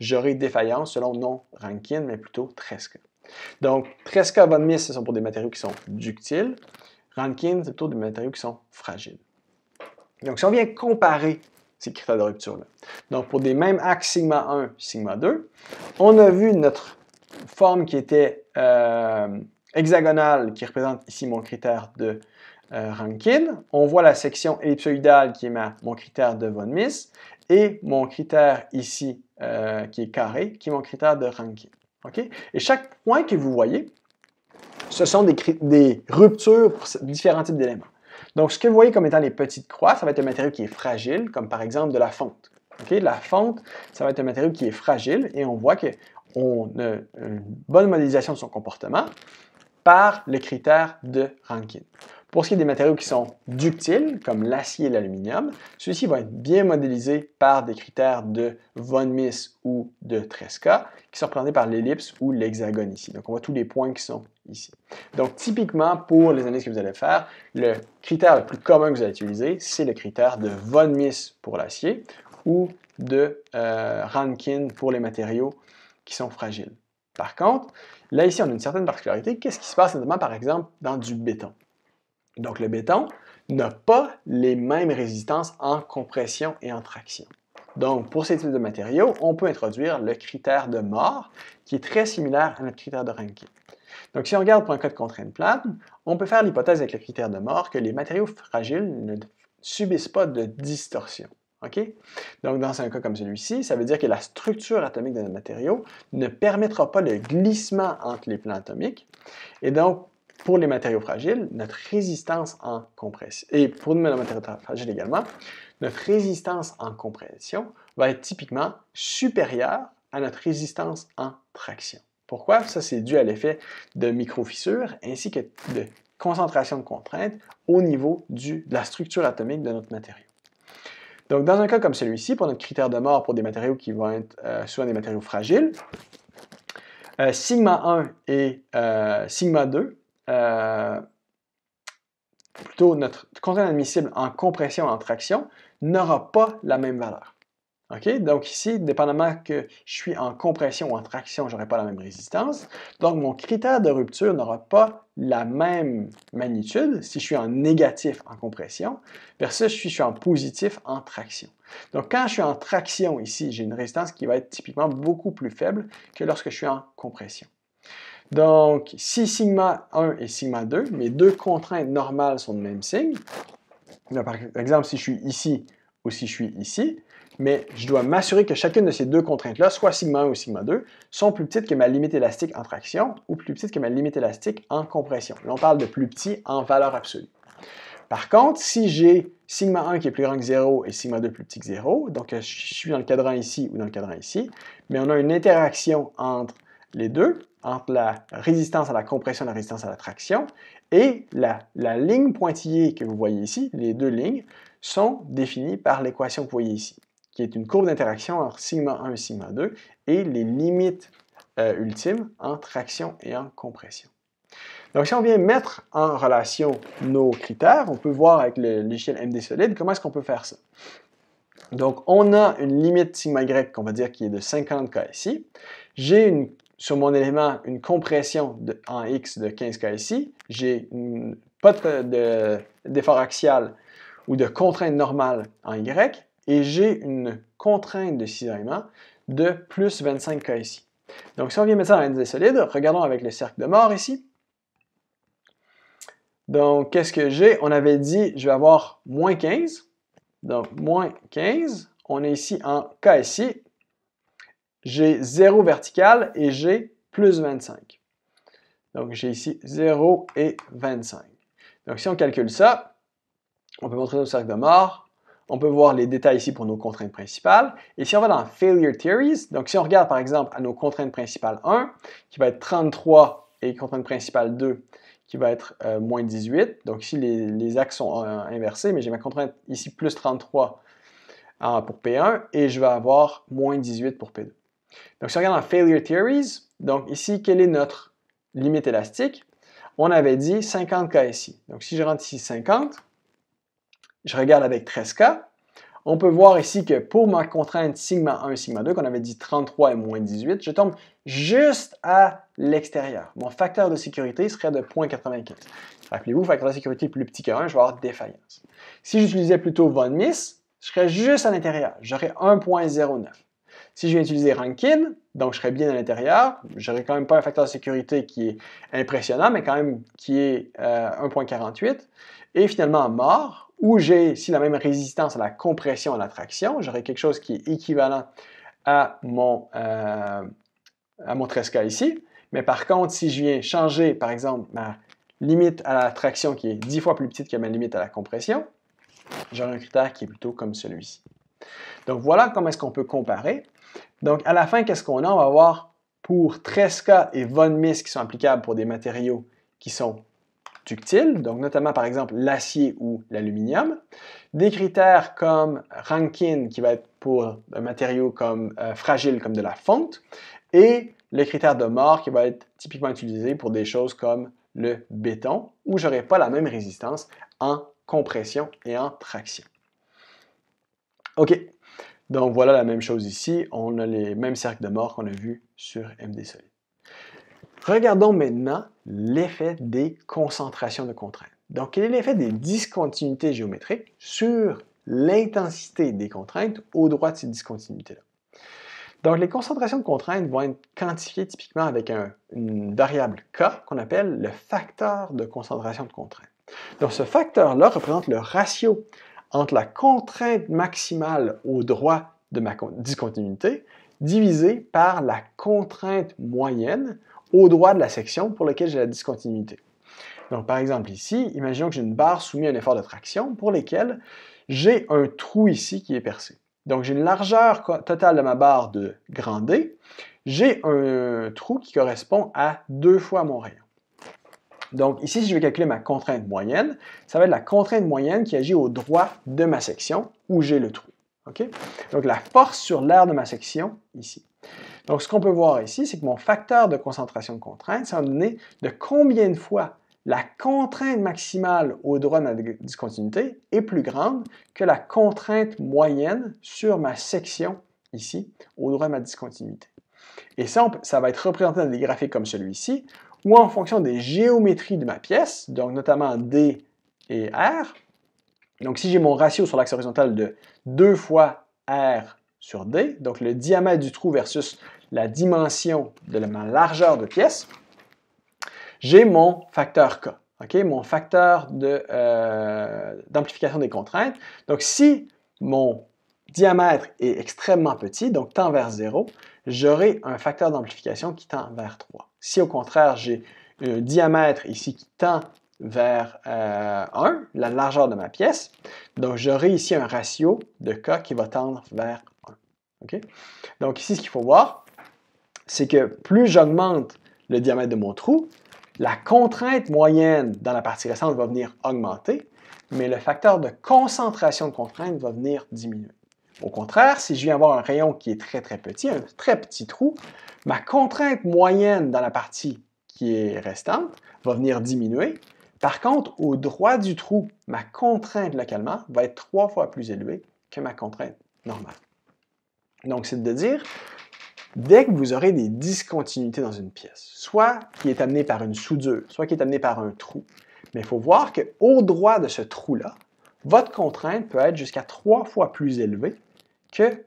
J'aurai défaillance selon non Rankine, mais plutôt Tresca. Donc Tresca, bonne mise, ce sont pour des matériaux qui sont ductiles. Rankine, c'est plutôt des matériaux qui sont fragiles. Donc, si on vient comparer ces critères de rupture-là, donc pour des mêmes axes sigma 1, sigma 2, on a vu notre forme qui était euh, hexagonale, qui représente ici mon critère de euh, Rankine. On voit la section ellipsoïdale qui est mon critère de von Mises et mon critère ici euh, qui est carré, qui est mon critère de Rankine. Et chaque point que vous voyez, ce sont des, ruptures pour différents types d'éléments. Donc, ce que vous voyez comme étant les petites croix, ça va être un matériau qui est fragile, comme par exemple de la fonte. La fonte, ça va être un matériau qui est fragile et on voit qu'on a une bonne modélisation de son comportement par le critère de Rankine. Pour ce qui est des matériaux qui sont ductiles, comme l'acier et l'aluminium, ceux-ci vont être bien modélisés par des critères de von mis ou de Tresca, qui sont représentés par l'ellipse ou l'hexagone ici. Donc, on voit tous les points qui sont ici. Donc, typiquement, pour les analyses que vous allez faire, le critère le plus commun que vous allez utiliser, c'est le critère de von Mis pour l'acier ou de euh, Rankin pour les matériaux qui sont fragiles. Par contre, là ici, on a une certaine particularité. Qu'est-ce qui se passe notamment, par exemple, dans du béton? donc le béton, n'a pas les mêmes résistances en compression et en traction. Donc, pour ces types de matériaux, on peut introduire le critère de mort, qui est très similaire à notre critère de Rankine. Donc, si on regarde pour un cas de contrainte plane, on peut faire l'hypothèse avec le critère de mort que les matériaux fragiles ne subissent pas de distorsion. Donc, dans un cas comme celui-ci, ça veut dire que la structure atomique de notre matériau ne permettra pas le glissement entre les plans atomiques. Et donc, pour les matériaux fragiles, notre résistance en compression, et pour les matériaux fragiles également, notre résistance en compression va être typiquement supérieure à notre résistance en traction. Pourquoi? Ça, c'est dû à l'effet de micro-fissures ainsi que de concentration de contraintes au niveau de la structure atomique de notre matériau. Donc, dans un cas comme celui-ci, pour notre critère de mort pour des matériaux qui vont être euh, soit des matériaux fragiles, euh, sigma 1 et euh, sigma 2 euh, plutôt notre contrainte admissible en compression et en traction n'aura pas la même valeur. Donc ici, dépendamment que je suis en compression ou en traction, je n'aurai pas la même résistance. Donc mon critère de rupture n'aura pas la même magnitude si je suis en négatif en compression versus si je suis en positif en traction. Donc quand je suis en traction ici, j'ai une résistance qui va être typiquement beaucoup plus faible que lorsque je suis en compression. Donc, si sigma 1 et sigma 2, mes deux contraintes normales sont de même signe, par exemple, si je suis ici ou si je suis ici, mais je dois m'assurer que chacune de ces deux contraintes-là, soit sigma 1 ou sigma 2, sont plus petites que ma limite élastique en traction ou plus petites que ma limite élastique en compression. Là, on parle de plus petit en valeur absolue. Par contre, si j'ai sigma 1 qui est plus grand que 0 et sigma 2 plus petit que 0, donc je suis dans le cadran ici ou dans le cadran ici, mais on a une interaction entre les deux, entre la résistance à la compression et la résistance à la traction. Et la, ligne pointillée que vous voyez ici, les deux lignes, sont définies par l'équation que vous voyez ici, qui est une courbe d'interaction entre sigma 1 et sigma 2, et les limites euh, ultimes en traction et en compression. Donc, si on vient mettre en relation nos critères, on peut voir avec l'échelle MD solide comment est-ce qu'on peut faire ça. Donc, on a une limite sigma y qu'on va dire qui est de 50 ici, J'ai une sur mon élément une compression en X de 15K ici, j'ai pas d'effort axial ou de contrainte normale en Y, et j'ai une contrainte de cisaillement de plus 25K ici. Donc si on vient mettre ça dans l'indice solide, regardons avec le cercle de mort ici. Donc qu'est-ce que j'ai? On avait dit je vais avoir moins 15, donc moins 15, on est ici en K ici, j'ai 0 vertical et j'ai plus 25. Donc, j'ai ici 0 et 25. Donc, si on calcule ça, on peut montrer nos cercle de mort, on peut voir les détails ici pour nos contraintes principales. Et si on va dans Failure Theories, donc si on regarde par exemple à nos contraintes principales 1, qui va être 33 et contrainte principale 2, qui va être euh, moins 18. Donc ici, les, axes sont euh, inversés, mais j'ai ma contrainte ici plus 33 pour P1 et je vais avoir moins 18 pour P2. Donc, si on regarde en Failure Theories, donc ici, quelle est notre limite élastique? On avait dit 50K ici. Donc, si je rentre ici 50, je regarde avec 13K, on peut voir ici que pour ma contrainte sigma 1, sigma 2, qu'on avait dit 33 et moins 18, je tombe juste à l'extérieur. Mon facteur de sécurité serait de 0.95. Rappelez-vous, facteur de sécurité plus petit que 1, je vais avoir défaillance. Si j'utilisais plutôt von Miss, je serais juste à l'intérieur. J'aurais 1.09. Si je viens utiliser Rankin, donc je serais bien à l'intérieur, n'aurai quand même pas un facteur de sécurité qui est impressionnant, mais quand même qui est 1.48. Euh, et finalement, mort, où j'ai ici la même résistance à la compression et à la traction, j'aurai quelque chose qui est équivalent à mon, euh, à mon Tresca ici. Mais par contre, si je viens changer, par exemple, ma limite à la traction qui est 10 fois plus petite que ma limite à la compression, j'aurai un critère qui est plutôt comme celui-ci. Donc voilà comment est-ce qu'on peut comparer. Donc à la fin, qu'est-ce qu'on a? On va avoir pour Tresca et Von Miss qui sont applicables pour des matériaux qui sont ductiles, donc notamment par exemple l'acier ou l'aluminium. Des critères comme Rankine qui va être pour un matériau comme, euh, fragile comme de la fonte. Et le critère de mort qui va être typiquement utilisé pour des choses comme le béton, où n'aurai pas la même résistance en compression et en traction. OK. Donc voilà la même chose ici. On a les mêmes cercles de mort qu'on a vus sur MD Regardons maintenant l'effet des concentrations de contraintes. Donc quel est l'effet des discontinuités géométriques sur l'intensité des contraintes au droit de ces discontinuités-là? Donc, les concentrations de contraintes vont être quantifiées typiquement avec une variable K qu'on appelle le facteur de concentration de contraintes. Donc, ce facteur-là représente le ratio entre la contrainte maximale au droit de ma discontinuité divisée par la contrainte moyenne au droit de la section pour laquelle j'ai la discontinuité. Donc, par exemple, ici, imaginons que j'ai une barre soumise à un effort de traction pour lesquelles j'ai un trou ici qui est percé. Donc, j'ai une largeur totale de ma barre de grand D. J'ai un trou qui correspond à deux fois mon rayon. Donc ici, si je vais calculer ma contrainte moyenne, ça va être la contrainte moyenne qui agit au droit de ma section où j'ai le trou. Donc la force sur l'air de ma section ici. Donc ce qu'on peut voir ici, c'est que mon facteur de concentration de contrainte, ça va me donner de combien de fois la contrainte maximale au droit de ma discontinuité est plus grande que la contrainte moyenne sur ma section ici au droit de ma discontinuité. Et ça, ça va être représenté dans des graphiques comme celui-ci, ou en fonction des géométries de ma pièce, donc notamment D et R. Donc si j'ai mon ratio sur l'axe horizontal de 2 fois R sur D, donc le diamètre du trou versus la dimension de la largeur de pièce, j'ai mon facteur K, mon facteur euh, d'amplification des contraintes. Donc si mon diamètre est extrêmement petit, donc tend vers 0, j'aurai un facteur d'amplification qui tend vers 3. Si au contraire, j'ai un diamètre ici qui tend vers 1, euh, la largeur de ma pièce, donc j'aurai ici un ratio de K qui va tendre vers 1. Donc ici, ce qu'il faut voir, c'est que plus j'augmente le diamètre de mon trou, la contrainte moyenne dans la partie récente va venir augmenter, mais le facteur de concentration de contrainte va venir diminuer. Au contraire, si je viens avoir un rayon qui est très très petit, un très petit trou, ma contrainte moyenne dans la partie qui est restante va venir diminuer. Par contre, au droit du trou, ma contrainte localement va être trois fois plus élevée que ma contrainte normale. Donc, c'est de dire, dès que vous aurez des discontinuités dans une pièce, soit qui est amenée par une soudure, soit qui est amenée par un trou, mais il faut voir qu'au droit de ce trou-là, votre contrainte peut être jusqu'à trois fois plus élevée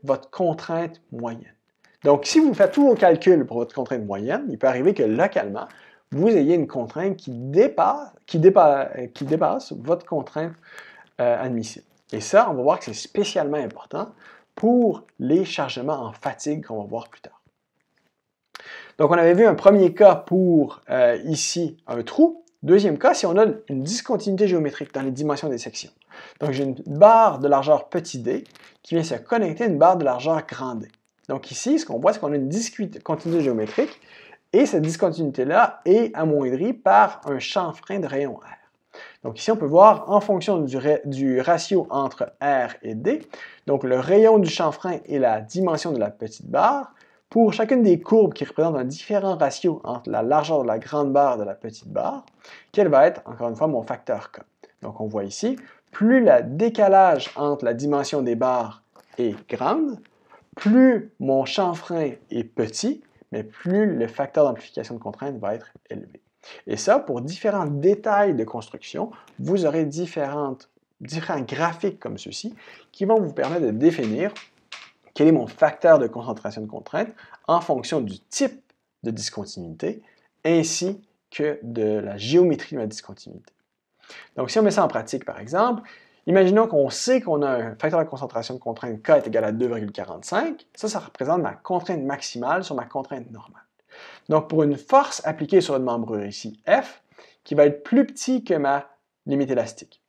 votre contrainte moyenne. Donc, si vous faites tous vos calculs pour votre contrainte moyenne, il peut arriver que localement, vous ayez une contrainte qui dépasse, qui euh, dépasse, votre contrainte euh, admissible. Et ça, on va voir que c'est spécialement important pour les chargements en fatigue qu'on va voir plus tard. Donc, on avait vu un premier cas pour, euh, ici, un trou. Deuxième cas, si on a une discontinuité géométrique dans les dimensions des sections. Donc j'ai une barre de largeur petit d qui vient se connecter à une barre de largeur grand d. Donc ici, ce qu'on voit, c'est qu'on a une discontinuité géométrique et cette discontinuité-là est amoindrie par un chanfrein de rayon R. Donc ici, on peut voir en fonction du, ratio entre R et D, donc le rayon du chanfrein et la dimension de la petite barre, pour chacune des courbes qui représentent un différent ratio entre la largeur de la grande barre et de la petite barre, quel va être, encore une fois, mon facteur K. Donc on voit ici, plus le décalage entre la dimension des barres est grande, plus mon chanfrein est petit, mais plus le facteur d'amplification de contrainte va être élevé. Et ça, pour différents détails de construction, vous aurez différents graphiques comme ceux-ci qui vont vous permettre de définir quel est mon facteur de concentration de contrainte en fonction du type de discontinuité ainsi que de la géométrie de ma discontinuité. Donc, si on met ça en pratique, par exemple, imaginons qu'on sait qu'on a un facteur de concentration de contrainte K est égal à 2,45. Ça, ça représente ma contrainte maximale sur ma contrainte normale. Donc, pour une force appliquée sur une membrure ici, F, qui va être plus petit que ma limite élastique.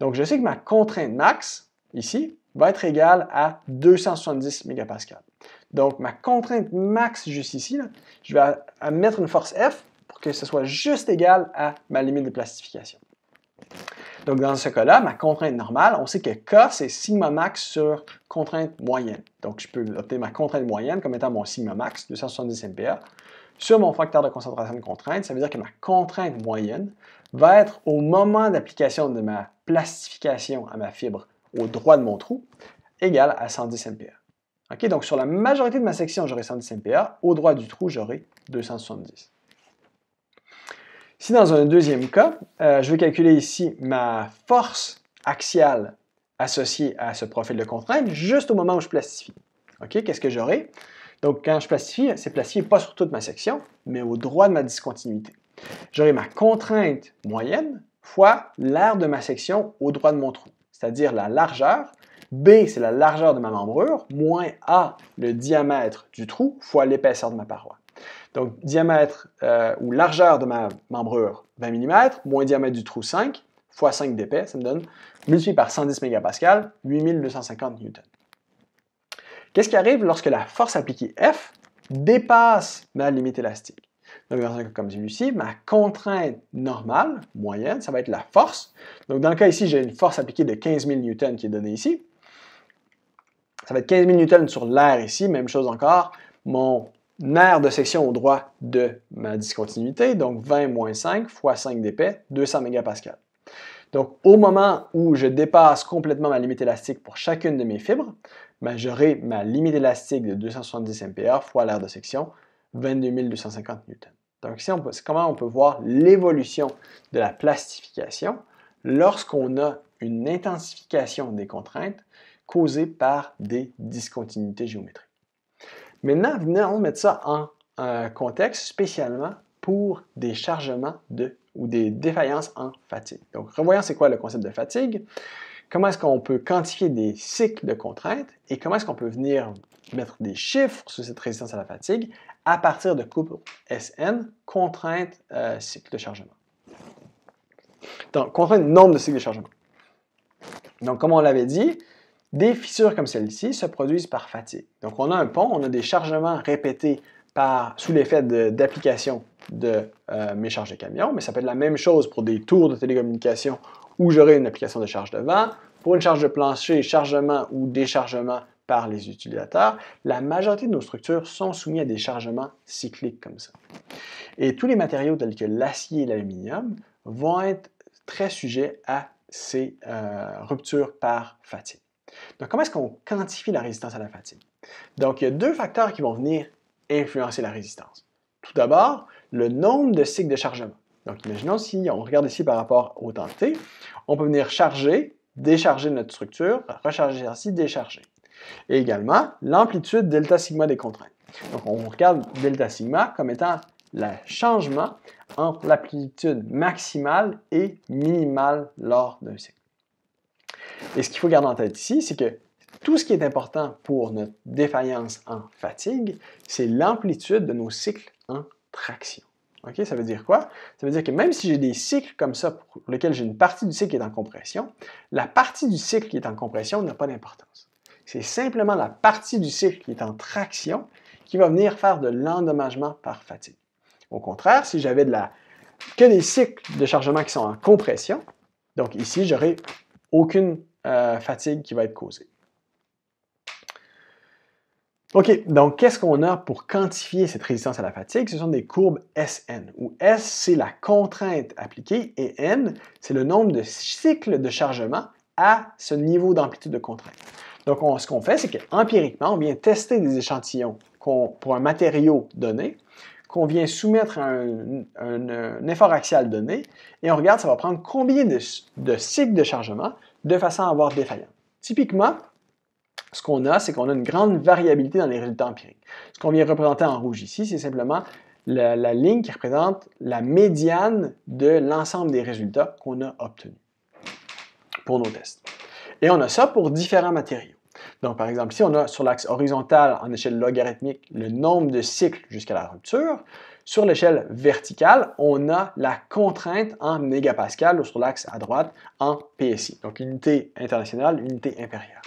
Donc, je sais que ma contrainte max, ici, va être égale à 270 MPa. Donc, ma contrainte max juste ici, je vais mettre une force F pour que ce soit juste égal à ma limite de plastification. Donc, dans ce cas-là, ma contrainte normale, on sait que K, c'est sigma max sur contrainte moyenne. Donc, je peux opter ma contrainte moyenne comme étant mon sigma max, 270 MPa. Sur mon facteur de concentration de contrainte, ça veut dire que ma contrainte moyenne va être au moment d'application de ma plastification à ma fibre au droit de mon trou, égale à 110 MPa. OK, donc sur la majorité de ma section, j'aurai 110 MPa. Au droit du trou, j'aurai 270. Si dans un deuxième cas, euh, je vais calculer ici ma force axiale associée à ce profil de contrainte juste au moment où je plastifie. OK, qu'est-ce que j'aurai? Donc, quand je plastifie, c'est plastifié pas sur toute ma section, mais au droit de ma discontinuité. J'aurai ma contrainte moyenne fois l'aire de ma section au droit de mon trou, c'est-à-dire la largeur. B, c'est la largeur de ma membrure, moins A, le diamètre du trou, fois l'épaisseur de ma paroi. Donc, diamètre euh, ou largeur de ma membrure 20 mm, moins diamètre du trou 5, fois 5 d'épais, ça me donne, multiplié par 110 MPa, 8250 N. Qu'est-ce qui arrive lorsque la force appliquée F dépasse ma limite élastique? Donc, comme celui-ci, ma contrainte normale, moyenne, ça va être la force. Donc, dans le cas ici, j'ai une force appliquée de 15 000 N qui est donnée ici. Ça va être 15 000 N sur l'air ici, même chose encore. Mon aire de section au droit de ma discontinuité, donc 20 moins 5 fois 5 d'épais, 200 MPa. Donc, au moment où je dépasse complètement ma limite élastique pour chacune de mes fibres, j'aurai ma limite élastique de 270 MPa fois l'air de section, 22 250 Donc ici, on comment on peut voir l'évolution de la plastification lorsqu'on a une intensification des contraintes causées par des discontinuités géométriques. Maintenant, venons mettre ça en euh, contexte spécialement pour des chargements de ou des défaillances en fatigue. Donc, revoyons c'est quoi le concept de fatigue, comment est-ce qu'on peut quantifier des cycles de contraintes et comment est-ce qu'on peut venir mettre des chiffres sur cette résistance à la fatigue à partir de couple SN, contrainte euh, cycle de chargement. Donc, contrainte nombre de cycles de chargement. Donc, comme on l'avait dit, des fissures comme celle-ci se produisent par fatigue. Donc on a un pont, on a des chargements répétés sous l'effet d'application de, euh, mes charges de camion, mais ça peut être la même chose pour des tours de télécommunication où j'aurai une application de charge de vent, pour une charge de plancher, chargement ou déchargement par les utilisateurs, la majorité de nos structures sont soumises à des chargements cycliques comme ça. Et tous les matériaux tels que l'acier et l'aluminium vont être très sujets à ces euh, ruptures par fatigue. Donc, comment est-ce qu'on quantifie la résistance à la fatigue? Donc, il y a deux facteurs qui vont venir influencer la résistance. Tout d'abord, le nombre de cycles de chargement. Donc, imaginons si on regarde ici par rapport au temps T, on peut venir charger, décharger notre structure, recharger ainsi, décharger. Et également, l'amplitude delta sigma des contraintes. Donc, on regarde delta sigma comme étant le changement entre l'amplitude maximale et minimale lors d'un cycle. Et ce qu'il faut garder en tête ici, c'est que tout ce qui est important pour notre défaillance en fatigue, c'est l'amplitude de nos cycles en traction. Ok, ça veut dire quoi? Ça veut dire que même si j'ai des cycles comme ça pour lesquels j'ai une partie du cycle qui est en compression, la partie du cycle qui est en compression n'a pas d'importance. C'est simplement la partie du cycle qui est en traction qui va venir faire de l'endommagement par fatigue. Au contraire, si j'avais que des cycles de chargement qui sont en compression, donc ici, j'aurais aucune euh, fatigue qui va être causée. OK, donc qu'est-ce qu'on a pour quantifier cette résistance à la fatigue? Ce sont des courbes SN, où S, c'est la contrainte appliquée et N, c'est le nombre de cycles de chargement à ce niveau d'amplitude de contrainte. Donc, ce qu'on fait, c'est qu'empiriquement, on vient tester des échantillons pour un matériau donné, qu'on vient soumettre à un, effort axial donné, et on regarde, ça va prendre combien de cycles de chargement de façon à avoir défaillant. Typiquement, ce qu'on a, c'est qu'on a une grande variabilité dans les résultats empiriques. Ce qu'on vient représenter en rouge ici, c'est simplement la, ligne qui représente la médiane de l'ensemble des résultats qu'on a obtenus pour nos tests. Et on a ça pour différents matériaux. Donc, par exemple, si on a sur l'axe horizontal en échelle logarithmique le nombre de cycles jusqu'à la rupture. Sur l'échelle verticale, on a la contrainte en mégapascal sur l'axe à droite en PSI, donc unité internationale, unité impériale.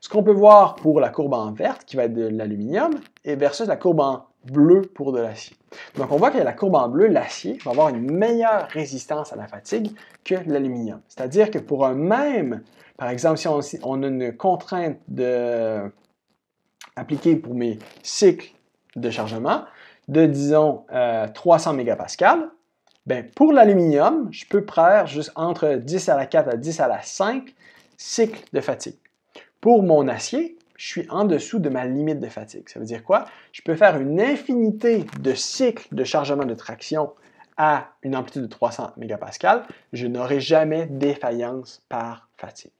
Ce qu'on peut voir pour la courbe en verte, qui va être de l'aluminium, et versus la courbe en bleu pour de l'acier. Donc on voit que la courbe en bleu, l'acier, va avoir une meilleure résistance à la fatigue que l'aluminium. C'est-à-dire que pour un même, par exemple, si on, a une contrainte de, appliquée pour mes cycles de chargement, de, disons, 300 euh, MPa, ben, pour l'aluminium, je peux faire juste entre 10 à la 4 à 10 à la 5 cycles de fatigue. Pour mon acier, je suis en dessous de ma limite de fatigue. Ça veut dire quoi? Je peux faire une infinité de cycles de chargement de traction à une amplitude de 300 MPa, Je n'aurai jamais défaillance par fatigue.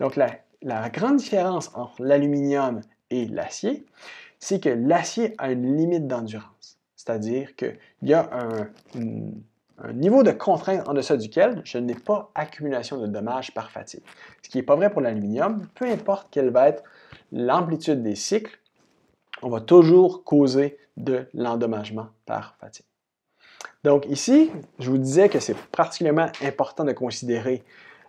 Donc, la, la grande différence entre l'aluminium et l'acier, c'est que l'acier a une limite d'endurance. C'est-à-dire qu'il y a un, niveau de contrainte en deçà duquel je n'ai pas accumulation de dommages par fatigue. Ce qui n'est pas vrai pour l'aluminium, peu importe quelle va être l'amplitude des cycles, on va toujours causer de l'endommagement par fatigue. Donc ici, je vous disais que c'est particulièrement important de considérer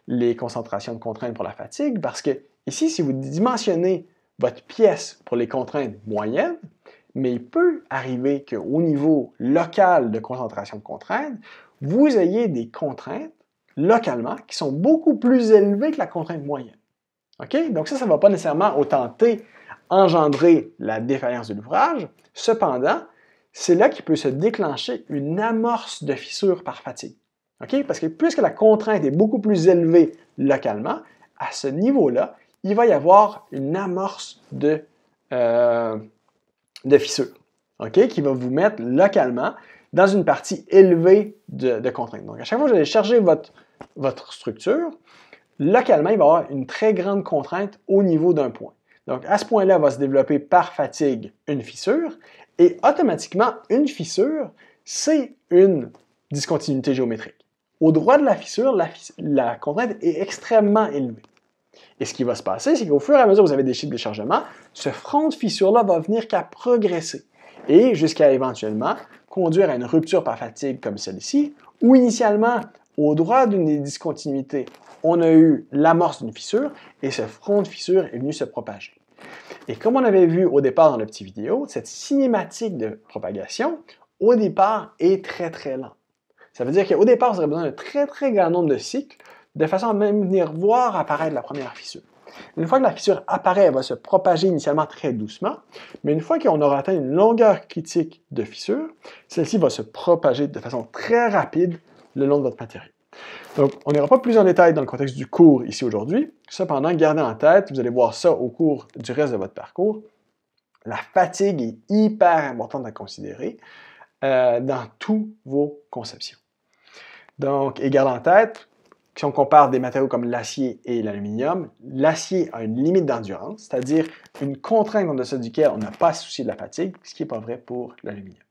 les concentrations de contraintes pour la fatigue parce que ici, si vous dimensionnez votre pièce pour les contraintes moyennes, mais il peut arriver qu'au niveau local de concentration de contraintes, vous ayez des contraintes localement qui sont beaucoup plus élevées que la contrainte moyenne. Donc ça, ça ne va pas nécessairement autant T engendrer la défaillance de l'ouvrage. Cependant, c'est là qu'il peut se déclencher une amorce de fissure par fatigue. Parce que puisque la contrainte est beaucoup plus élevée localement, à ce niveau-là, il va y avoir une amorce de, euh, fissures, de fissure, qui va vous mettre localement dans une partie élevée de, contraintes. contrainte. Donc, à chaque fois que vous allez charger votre, votre structure, localement, il va y avoir une très grande contrainte au niveau d'un point. Donc, à ce point-là, va se développer par fatigue une fissure, et automatiquement, une fissure, c'est une discontinuité géométrique. Au droit de la, fissure, la contrainte est extrêmement élevée. Et ce qui va se passer, c'est qu'au fur et à mesure que vous avez des chiffres de chargement, ce front de fissure-là va venir qu'à progresser et jusqu'à éventuellement conduire à une rupture par fatigue comme celle-ci, où initialement, au droit d'une discontinuité, on a eu l'amorce d'une fissure et ce front de fissure est venu se propager. Et comme on avait vu au départ dans la petite vidéo, cette cinématique de propagation, au départ, est très très lente. Ça veut dire qu'au départ, vous aurez besoin d'un très très grand nombre de cycles de façon à même venir voir apparaître la première fissure. Une fois que la fissure apparaît, elle va se propager initialement très doucement, mais une fois qu'on aura atteint une longueur critique de fissure, celle-ci va se propager de façon très rapide le long de votre matériau. Donc, on n'ira pas plus en détail dans le contexte du cours ici aujourd'hui. Cependant, gardez en tête, vous allez voir ça au cours du reste de votre parcours, la fatigue est hyper importante à considérer euh, dans tous vos conceptions. Donc, et gardez en tête, si on compare des matériaux comme l'acier et l'aluminium, l'acier a une limite d'endurance, c'est-à-dire une contrainte en deçà duquel on n'a pas souci de la fatigue, ce qui n'est pas vrai pour l'aluminium.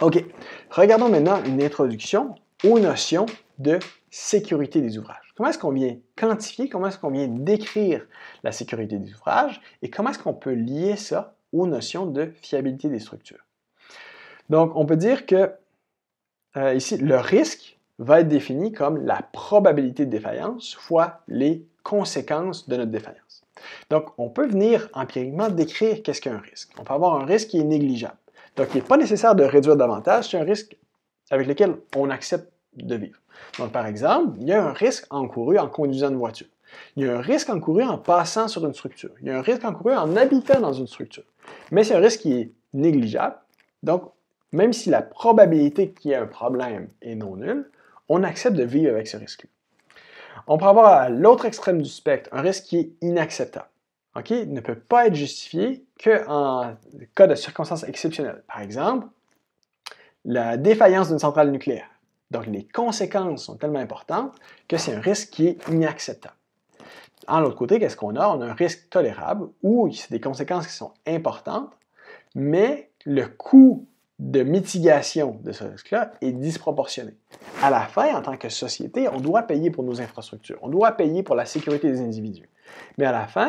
OK, regardons maintenant une introduction aux notions de sécurité des ouvrages. Comment est-ce qu'on vient quantifier, comment est-ce qu'on vient décrire la sécurité des ouvrages et comment est-ce qu'on peut lier ça aux notions de fiabilité des structures. Donc, on peut dire que euh, ici, le risque va être défini comme la probabilité de défaillance fois les conséquences de notre défaillance. Donc, on peut venir empiriquement décrire qu'est-ce qu'un risque. On peut avoir un risque qui est négligeable. Donc, il n'est pas nécessaire de réduire davantage, c'est un risque avec lequel on accepte de vivre. Donc, par exemple, il y a un risque encouru en conduisant une voiture. Il y a un risque encouru en passant sur une structure. Il y a un risque encouru en habitant dans une structure. Mais c'est un risque qui est négligeable. Donc, même si la probabilité qu'il y ait un problème est non nulle, on accepte de vivre avec ce risque-là. On peut avoir à l'autre extrême du spectre un risque qui est inacceptable. OK? Il ne peut pas être justifié qu'en cas de circonstances exceptionnelles. Par exemple, la défaillance d'une centrale nucléaire. Donc, les conséquences sont tellement importantes que c'est un risque qui est inacceptable. En l'autre côté, qu'est-ce qu'on a? On a un risque tolérable où c'est des conséquences qui sont importantes, mais le coût de mitigation de ce risque-là est disproportionné. À la fin, en tant que société, on doit payer pour nos infrastructures, on doit payer pour la sécurité des individus. Mais à la fin,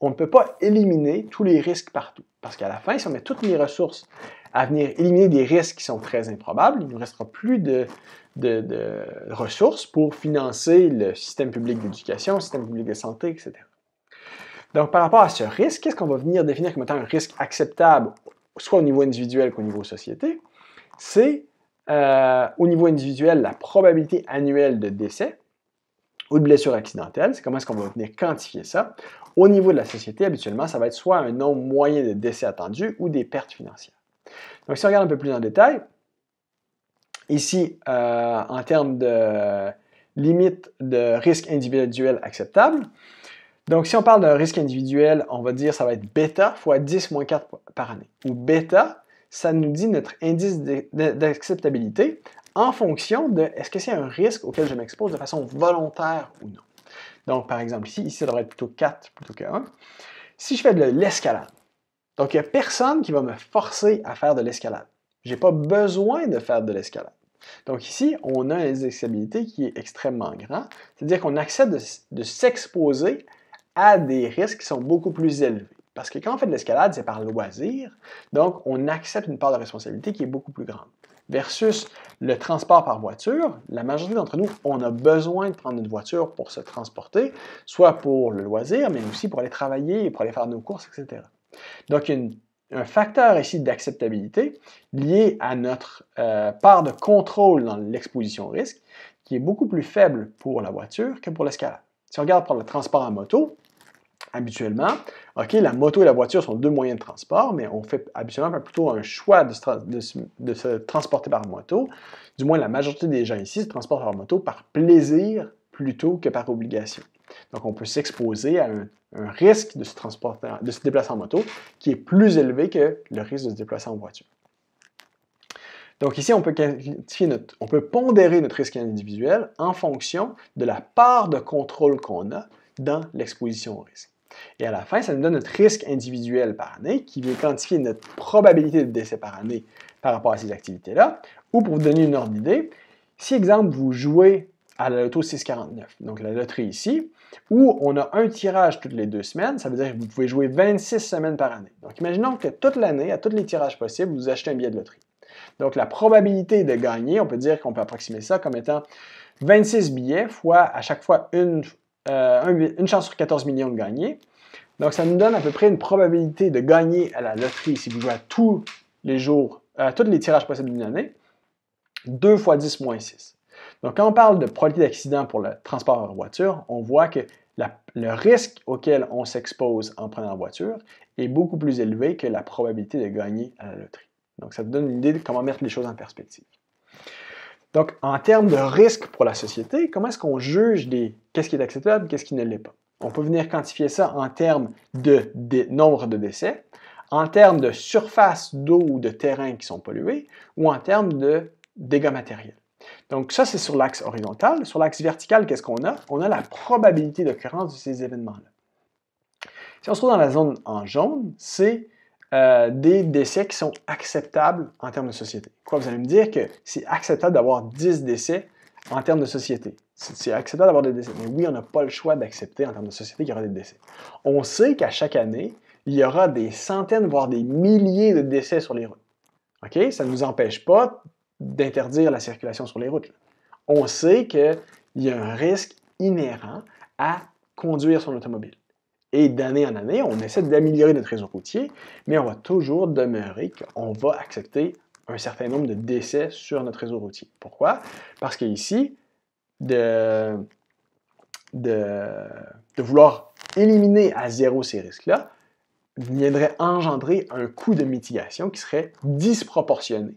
on ne peut pas éliminer tous les risques partout. Parce qu'à la fin, si on met toutes les ressources à venir éliminer des risques qui sont très improbables, il ne restera plus de, de ressources pour financer le système public d'éducation, le système public de santé, etc. Donc, par rapport à ce risque, qu'est-ce qu'on va venir définir comme étant un risque acceptable soit au niveau individuel qu'au niveau société, c'est euh, au niveau individuel la probabilité annuelle de décès ou de blessure accidentelle, c'est comment est-ce qu'on va venir quantifier ça. Au niveau de la société, habituellement, ça va être soit un nombre moyen de décès attendus ou des pertes financières. Donc, si on regarde un peu plus en détail, ici, euh, en termes de limite de risque individuel acceptable, donc, si on parle d'un risque individuel, on va dire ça va être bêta fois 10 moins 4 par année. Ou bêta, ça nous dit notre indice d'acceptabilité en fonction de est-ce que c'est un risque auquel je m'expose de façon volontaire ou non. Donc, par exemple, ici, ici, ça devrait être plutôt 4 plutôt que 1. Si je fais de l'escalade, donc il n'y a personne qui va me forcer à faire de l'escalade. Je n'ai pas besoin de faire de l'escalade. Donc ici, on a une acceptabilité qui est extrêmement grand, c'est-à-dire qu'on accepte de s'exposer à des risques qui sont beaucoup plus élevés. Parce que quand on fait de l'escalade, c'est par loisir, donc on accepte une part de responsabilité qui est beaucoup plus grande. Versus le transport par voiture, la majorité d'entre nous, on a besoin de prendre une voiture pour se transporter, soit pour le loisir, mais aussi pour aller travailler, pour aller faire nos courses, etc. Donc, un facteur ici d'acceptabilité lié à notre euh, part de contrôle dans l'exposition au risque qui est beaucoup plus faible pour la voiture que pour l'escalade. Si on regarde pour le transport en moto, habituellement. OK, la moto et la voiture sont deux moyens de transport, mais on fait habituellement plutôt un choix de se, transporter par moto. Du moins, la majorité des gens ici se transportent par moto par plaisir plutôt que par obligation. Donc, on peut s'exposer à un, risque de se, transporter, de se déplacer en moto qui est plus élevé que le risque de se déplacer en voiture. Donc ici, on peut, on peut pondérer notre risque individuel en fonction de la part de contrôle qu'on a dans l'exposition au risque. Et à la fin, ça nous donne notre risque individuel par année qui vient quantifier notre probabilité de décès par année par rapport à ces activités-là. Ou pour vous donner une ordre d'idée, si, exemple, vous jouez à la loto 649, donc la loterie ici, où on a un tirage toutes les deux semaines, ça veut dire que vous pouvez jouer 26 semaines par année. Donc imaginons que toute l'année, à tous les tirages possibles, vous achetez un billet de loterie. Donc la probabilité de gagner, on peut dire qu'on peut approximer ça comme étant 26 billets fois à chaque fois une, euh, une chance sur 14 millions de gagner. Donc, ça nous donne à peu près une probabilité de gagner à la loterie si vous jouez tous les jours, à tous les tirages possibles d'une année, 2 fois 10 moins 6. Donc, quand on parle de probabilité d'accident pour le transport en voiture, on voit que le risque auquel on s'expose en prenant la voiture est beaucoup plus élevé que la probabilité de gagner à la loterie. Donc, ça vous donne une idée de comment mettre les choses en perspective. Donc, en termes de risque pour la société, comment est-ce qu'on juge des qu'est-ce qui est acceptable, qu'est-ce qui ne l'est pas? On peut venir quantifier ça en termes de, de nombre de décès, en termes de surface d'eau ou de terrain qui sont pollués, ou en termes de dégâts matériels. Donc ça, c'est sur l'axe horizontal. Sur l'axe vertical, qu'est-ce qu'on a? On a la probabilité d'occurrence de ces événements-là. Si on se trouve dans la zone en jaune, c'est euh, des décès qui sont acceptables en termes de société. Quoi, vous allez me dire que c'est acceptable d'avoir 10 décès en termes de société. C'est acceptable d'avoir des décès. Mais oui, on n'a pas le choix d'accepter en termes de société qu'il y aura des décès. On sait qu'à chaque année, il y aura des centaines, voire des milliers de décès sur les routes. OK? Ça ne nous empêche pas d'interdire la circulation sur les routes. On sait qu'il y a un risque inhérent à conduire son automobile. Et d'année en année, on essaie d'améliorer notre réseau routier, mais on va toujours demeurer qu'on va accepter un certain nombre de décès sur notre réseau routier. Pourquoi? Parce qu'ici, de, de vouloir éliminer à zéro ces risques-là viendrait engendrer un coût de mitigation qui serait disproportionné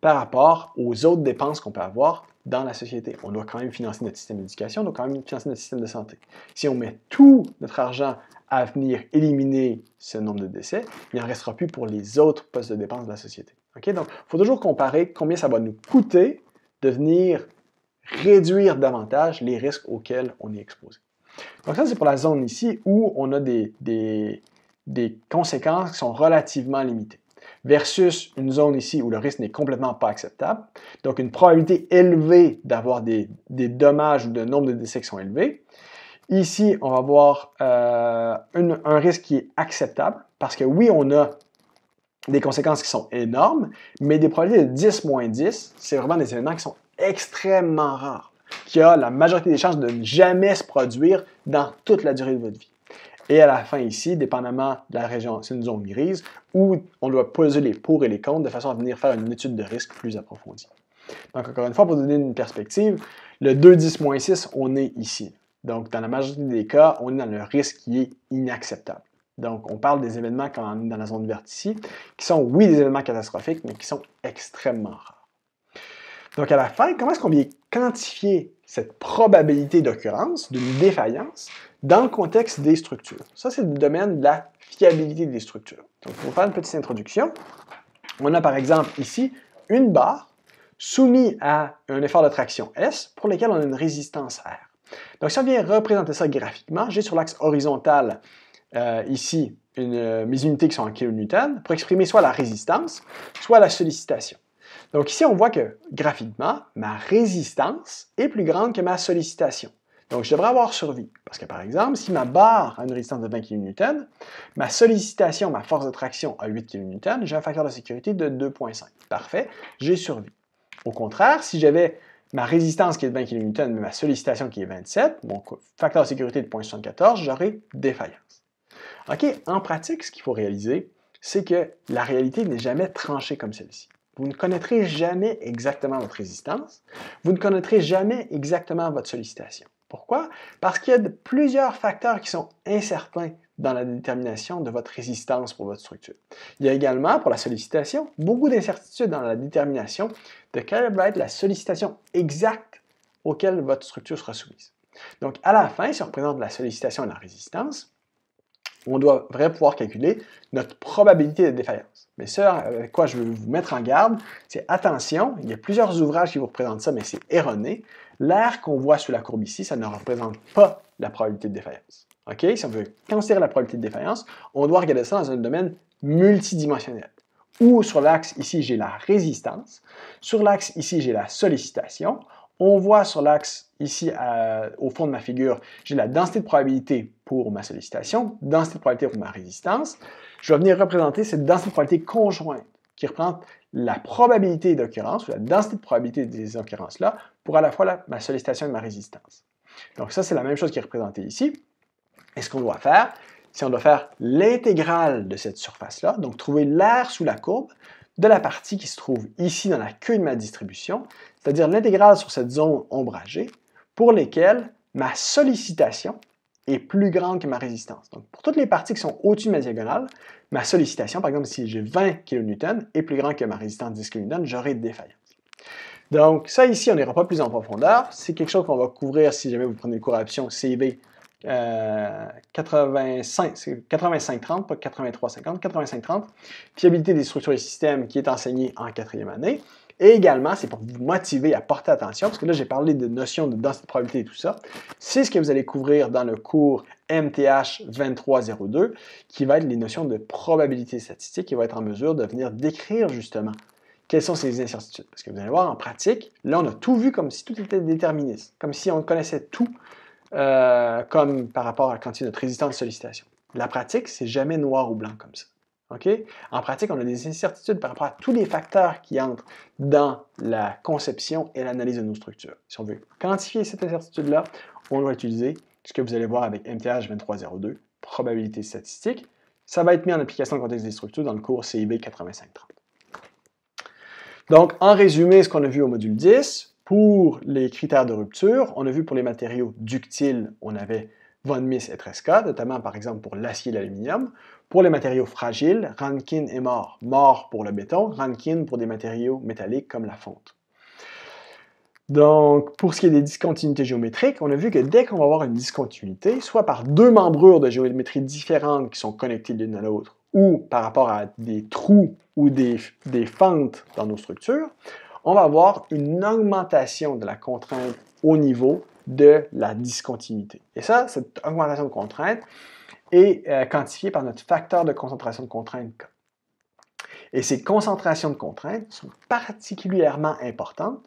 par rapport aux autres dépenses qu'on peut avoir dans la société. On doit quand même financer notre système d'éducation, on doit quand même financer notre système de santé. Si on met tout notre argent à venir éliminer ce nombre de décès, il n'en restera plus pour les autres postes de dépenses de la société. Donc, il faut toujours comparer combien ça va nous coûter de venir réduire davantage les risques auxquels on est exposé. Donc ça, c'est pour la zone ici où on a des, des conséquences qui sont relativement limitées versus une zone ici où le risque n'est complètement pas acceptable. Donc, une probabilité élevée d'avoir des, dommages ou de nombre de décès élevés. Ici, on va avoir euh, un risque qui est acceptable parce que oui, on a des conséquences qui sont énormes, mais des probabilités de 10 moins 10, c'est vraiment des événements qui sont extrêmement rares, qui a la majorité des chances de ne jamais se produire dans toute la durée de votre vie. Et à la fin ici, dépendamment de la région, c'est une zone grise où on doit poser les pour et les contre de façon à venir faire une étude de risque plus approfondie. Donc encore une fois, pour donner une perspective, le 2-10-6, on est ici. Donc dans la majorité des cas, on est dans le risque qui est inacceptable. Donc, on parle des événements quand on est dans la zone verte ici, qui sont, oui, des événements catastrophiques, mais qui sont extrêmement rares. Donc, à la fin, comment est-ce qu'on vient quantifier cette probabilité d'occurrence d'une défaillance dans le contexte des structures. Ça, c'est le domaine de la fiabilité des structures. Donc, pour faire une petite introduction, on a par exemple ici une barre soumise à un effort de traction S pour lequel on a une résistance R. Donc, si on vient représenter ça graphiquement, j'ai sur l'axe horizontal euh, ici euh, mes unités qui sont en kN pour exprimer soit la résistance, soit la sollicitation. Donc ici, on voit que graphiquement, ma résistance est plus grande que ma sollicitation. Donc, je devrais avoir survie. Parce que, par exemple, si ma barre a une résistance de 20 kN, ma sollicitation, ma force de traction a 8 kN, j'ai un facteur de sécurité de 2,5. Parfait, j'ai survie. Au contraire, si j'avais ma résistance qui est de 20 kN, mais ma sollicitation qui est 27, mon facteur de sécurité de 0,74, j'aurais défaillance. OK, en pratique, ce qu'il faut réaliser, c'est que la réalité n'est jamais tranchée comme celle-ci. Vous ne connaîtrez jamais exactement votre résistance, vous ne connaîtrez jamais exactement votre sollicitation. Pourquoi? Parce qu'il y a plusieurs facteurs qui sont incertains dans la détermination de votre résistance pour votre structure. Il y a également, pour la sollicitation, beaucoup d'incertitudes dans la détermination de quelle va être la sollicitation exacte auquel votre structure sera soumise. Donc, à la fin, si on représente la sollicitation et la résistance, on devrait pouvoir calculer notre probabilité de défaillance. Mais ce avec quoi je veux vous mettre en garde, c'est attention, il y a plusieurs ouvrages qui vous présentent ça, mais c'est erroné. L'air qu'on voit sur la courbe ici, ça ne représente pas la probabilité de défaillance. Si on veut considérer la probabilité de défaillance, on doit regarder ça dans un domaine multidimensionnel. Ou sur l'axe ici, j'ai la résistance. Sur l'axe ici, j'ai la sollicitation. On voit sur l'axe ici, euh, au fond de ma figure, j'ai la densité de probabilité pour ma sollicitation, densité de probabilité pour ma résistance. Je vais venir représenter cette densité de probabilité conjointe qui représente la probabilité d'occurrence, ou la densité de probabilité des occurrences-là, pour à la fois ma sollicitation et ma résistance. Donc ça, c'est la même chose qui est représentée ici. Et ce qu'on doit faire, c'est on doit faire l'intégrale de cette surface-là, donc trouver l'air sous la courbe de la partie qui se trouve ici dans la queue de ma distribution, c'est-à-dire l'intégrale sur cette zone ombragée, pour lesquelles ma sollicitation, est plus grande que ma résistance. Donc, pour toutes les parties qui sont au-dessus de ma diagonale, ma sollicitation, par exemple, si j'ai 20 kN, et plus grande que ma résistance 10 kN, j'aurai de défaillance. Donc, ça ici, on n'ira pas plus en profondeur. C'est quelque chose qu'on va couvrir si jamais vous prenez le cours à option CV 85, 85-30, pas 83-50, 85-30, fiabilité des structures et systèmes qui est enseignée en quatrième année. Et également, c'est pour vous motiver à porter attention, parce que là, j'ai parlé de notions de densité de probabilité et tout ça. C'est ce que vous allez couvrir dans le cours MTH 2302, qui va être les notions de probabilité statistique, qui va être en mesure de venir décrire justement quelles sont ces incertitudes. Parce que vous allez voir, en pratique, là, on a tout vu comme si tout était déterministe, comme si on connaissait tout euh, comme par rapport à la quantité de notre résistance de sollicitation. La pratique, c'est jamais noir ou blanc comme ça. En pratique, on a des incertitudes par rapport à tous les facteurs qui entrent dans la conception et l'analyse de nos structures. Si on veut quantifier cette incertitude-là, on va utiliser ce que vous allez voir avec MTH 2302, probabilité statistique. Ça va être mis en application dans le contexte des structures dans le cours CIB 8530. Donc, en résumé, ce qu'on a vu au module 10, pour les critères de rupture, on a vu pour les matériaux ductiles, on avait Von Mises et Tresca, notamment par exemple pour l'acier et l'aluminium. Pour les matériaux fragiles, Rankine est mort. Mort pour le béton, Rankine pour des matériaux métalliques comme la fonte. Donc, pour ce qui est des discontinuités géométriques, on a vu que dès qu'on va avoir une discontinuité, soit par deux membrures de géométrie différentes qui sont connectées l'une à l'autre, ou par rapport à des trous ou des, des fentes dans nos structures, on va avoir une augmentation de la contrainte au niveau de la discontinuité. Et ça, cette augmentation de contrainte, et euh, quantifié par notre facteur de concentration de contraintes K. Et ces concentrations de contraintes sont particulièrement importantes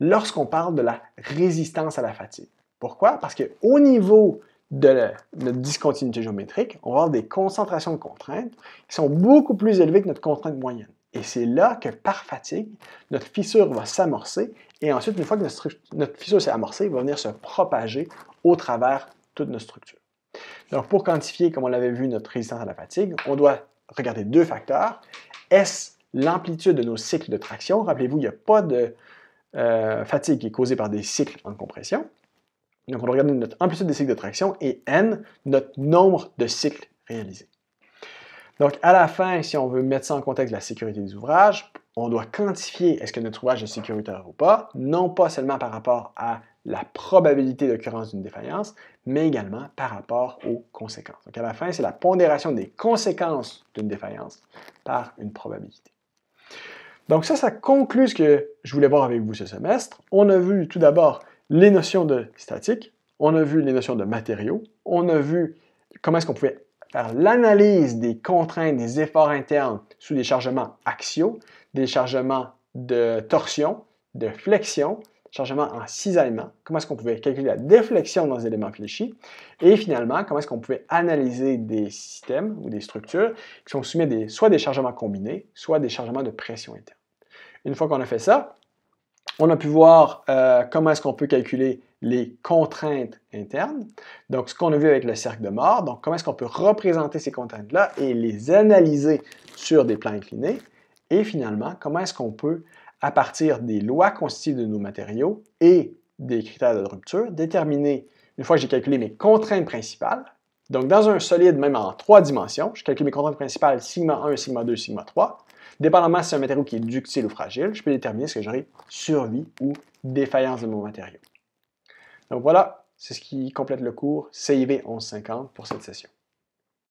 lorsqu'on parle de la résistance à la fatigue. Pourquoi? Parce qu'au niveau de notre discontinuité géométrique, on va avoir des concentrations de contraintes qui sont beaucoup plus élevées que notre contrainte moyenne. Et c'est là que, par fatigue, notre fissure va s'amorcer et ensuite, une fois que notre, fissure s'est amorcée, elle va venir se propager au travers toute notre structure. Donc, pour quantifier, comme on l'avait vu, notre résistance à la fatigue, on doit regarder deux facteurs. est l'amplitude de nos cycles de traction? Rappelez-vous, il n'y a pas de euh, fatigue qui est causée par des cycles en compression. Donc, on doit regarder notre amplitude des cycles de traction et N, notre nombre de cycles réalisés. Donc, à la fin, si on veut mettre ça en contexte de la sécurité des ouvrages, on doit quantifier est-ce que notre ouvrage est sécuritaire ou pas, non pas seulement par rapport à la probabilité d'occurrence d'une défaillance, mais également par rapport aux conséquences. Donc à la fin, c'est la pondération des conséquences d'une défaillance par une probabilité. Donc ça, ça conclut ce que je voulais voir avec vous ce semestre. On a vu tout d'abord les notions de statique, on a vu les notions de matériaux, on a vu comment est-ce qu'on pouvait faire l'analyse des contraintes, des efforts internes sous des chargements axiaux, des chargements de torsion, de flexion, chargement en cisaillement, comment est-ce qu'on pouvait calculer la déflexion dans les éléments fléchis, et finalement, comment est-ce qu'on pouvait analyser des systèmes ou des structures qui sont soumis à des, soit des chargements combinés, soit des chargements de pression interne. Une fois qu'on a fait ça, on a pu voir euh, comment est-ce qu'on peut calculer les contraintes internes. Donc, ce qu'on a vu avec le cercle de mort, donc comment est-ce qu'on peut représenter ces contraintes-là et les analyser sur des plans inclinés. Et finalement, comment est-ce qu'on peut à partir des lois constituées de nos matériaux et des critères de rupture, déterminer, une fois que j'ai calculé mes contraintes principales, donc dans un solide, même en trois dimensions, je calcule mes contraintes principales sigma 1, sigma 2, sigma 3. Dépendamment si c'est un matériau qui est ductile ou fragile, je peux déterminer ce que j'aurai survie ou défaillance de mon matériau. Donc voilà, c'est ce qui complète le cours CIV 1150 pour cette session.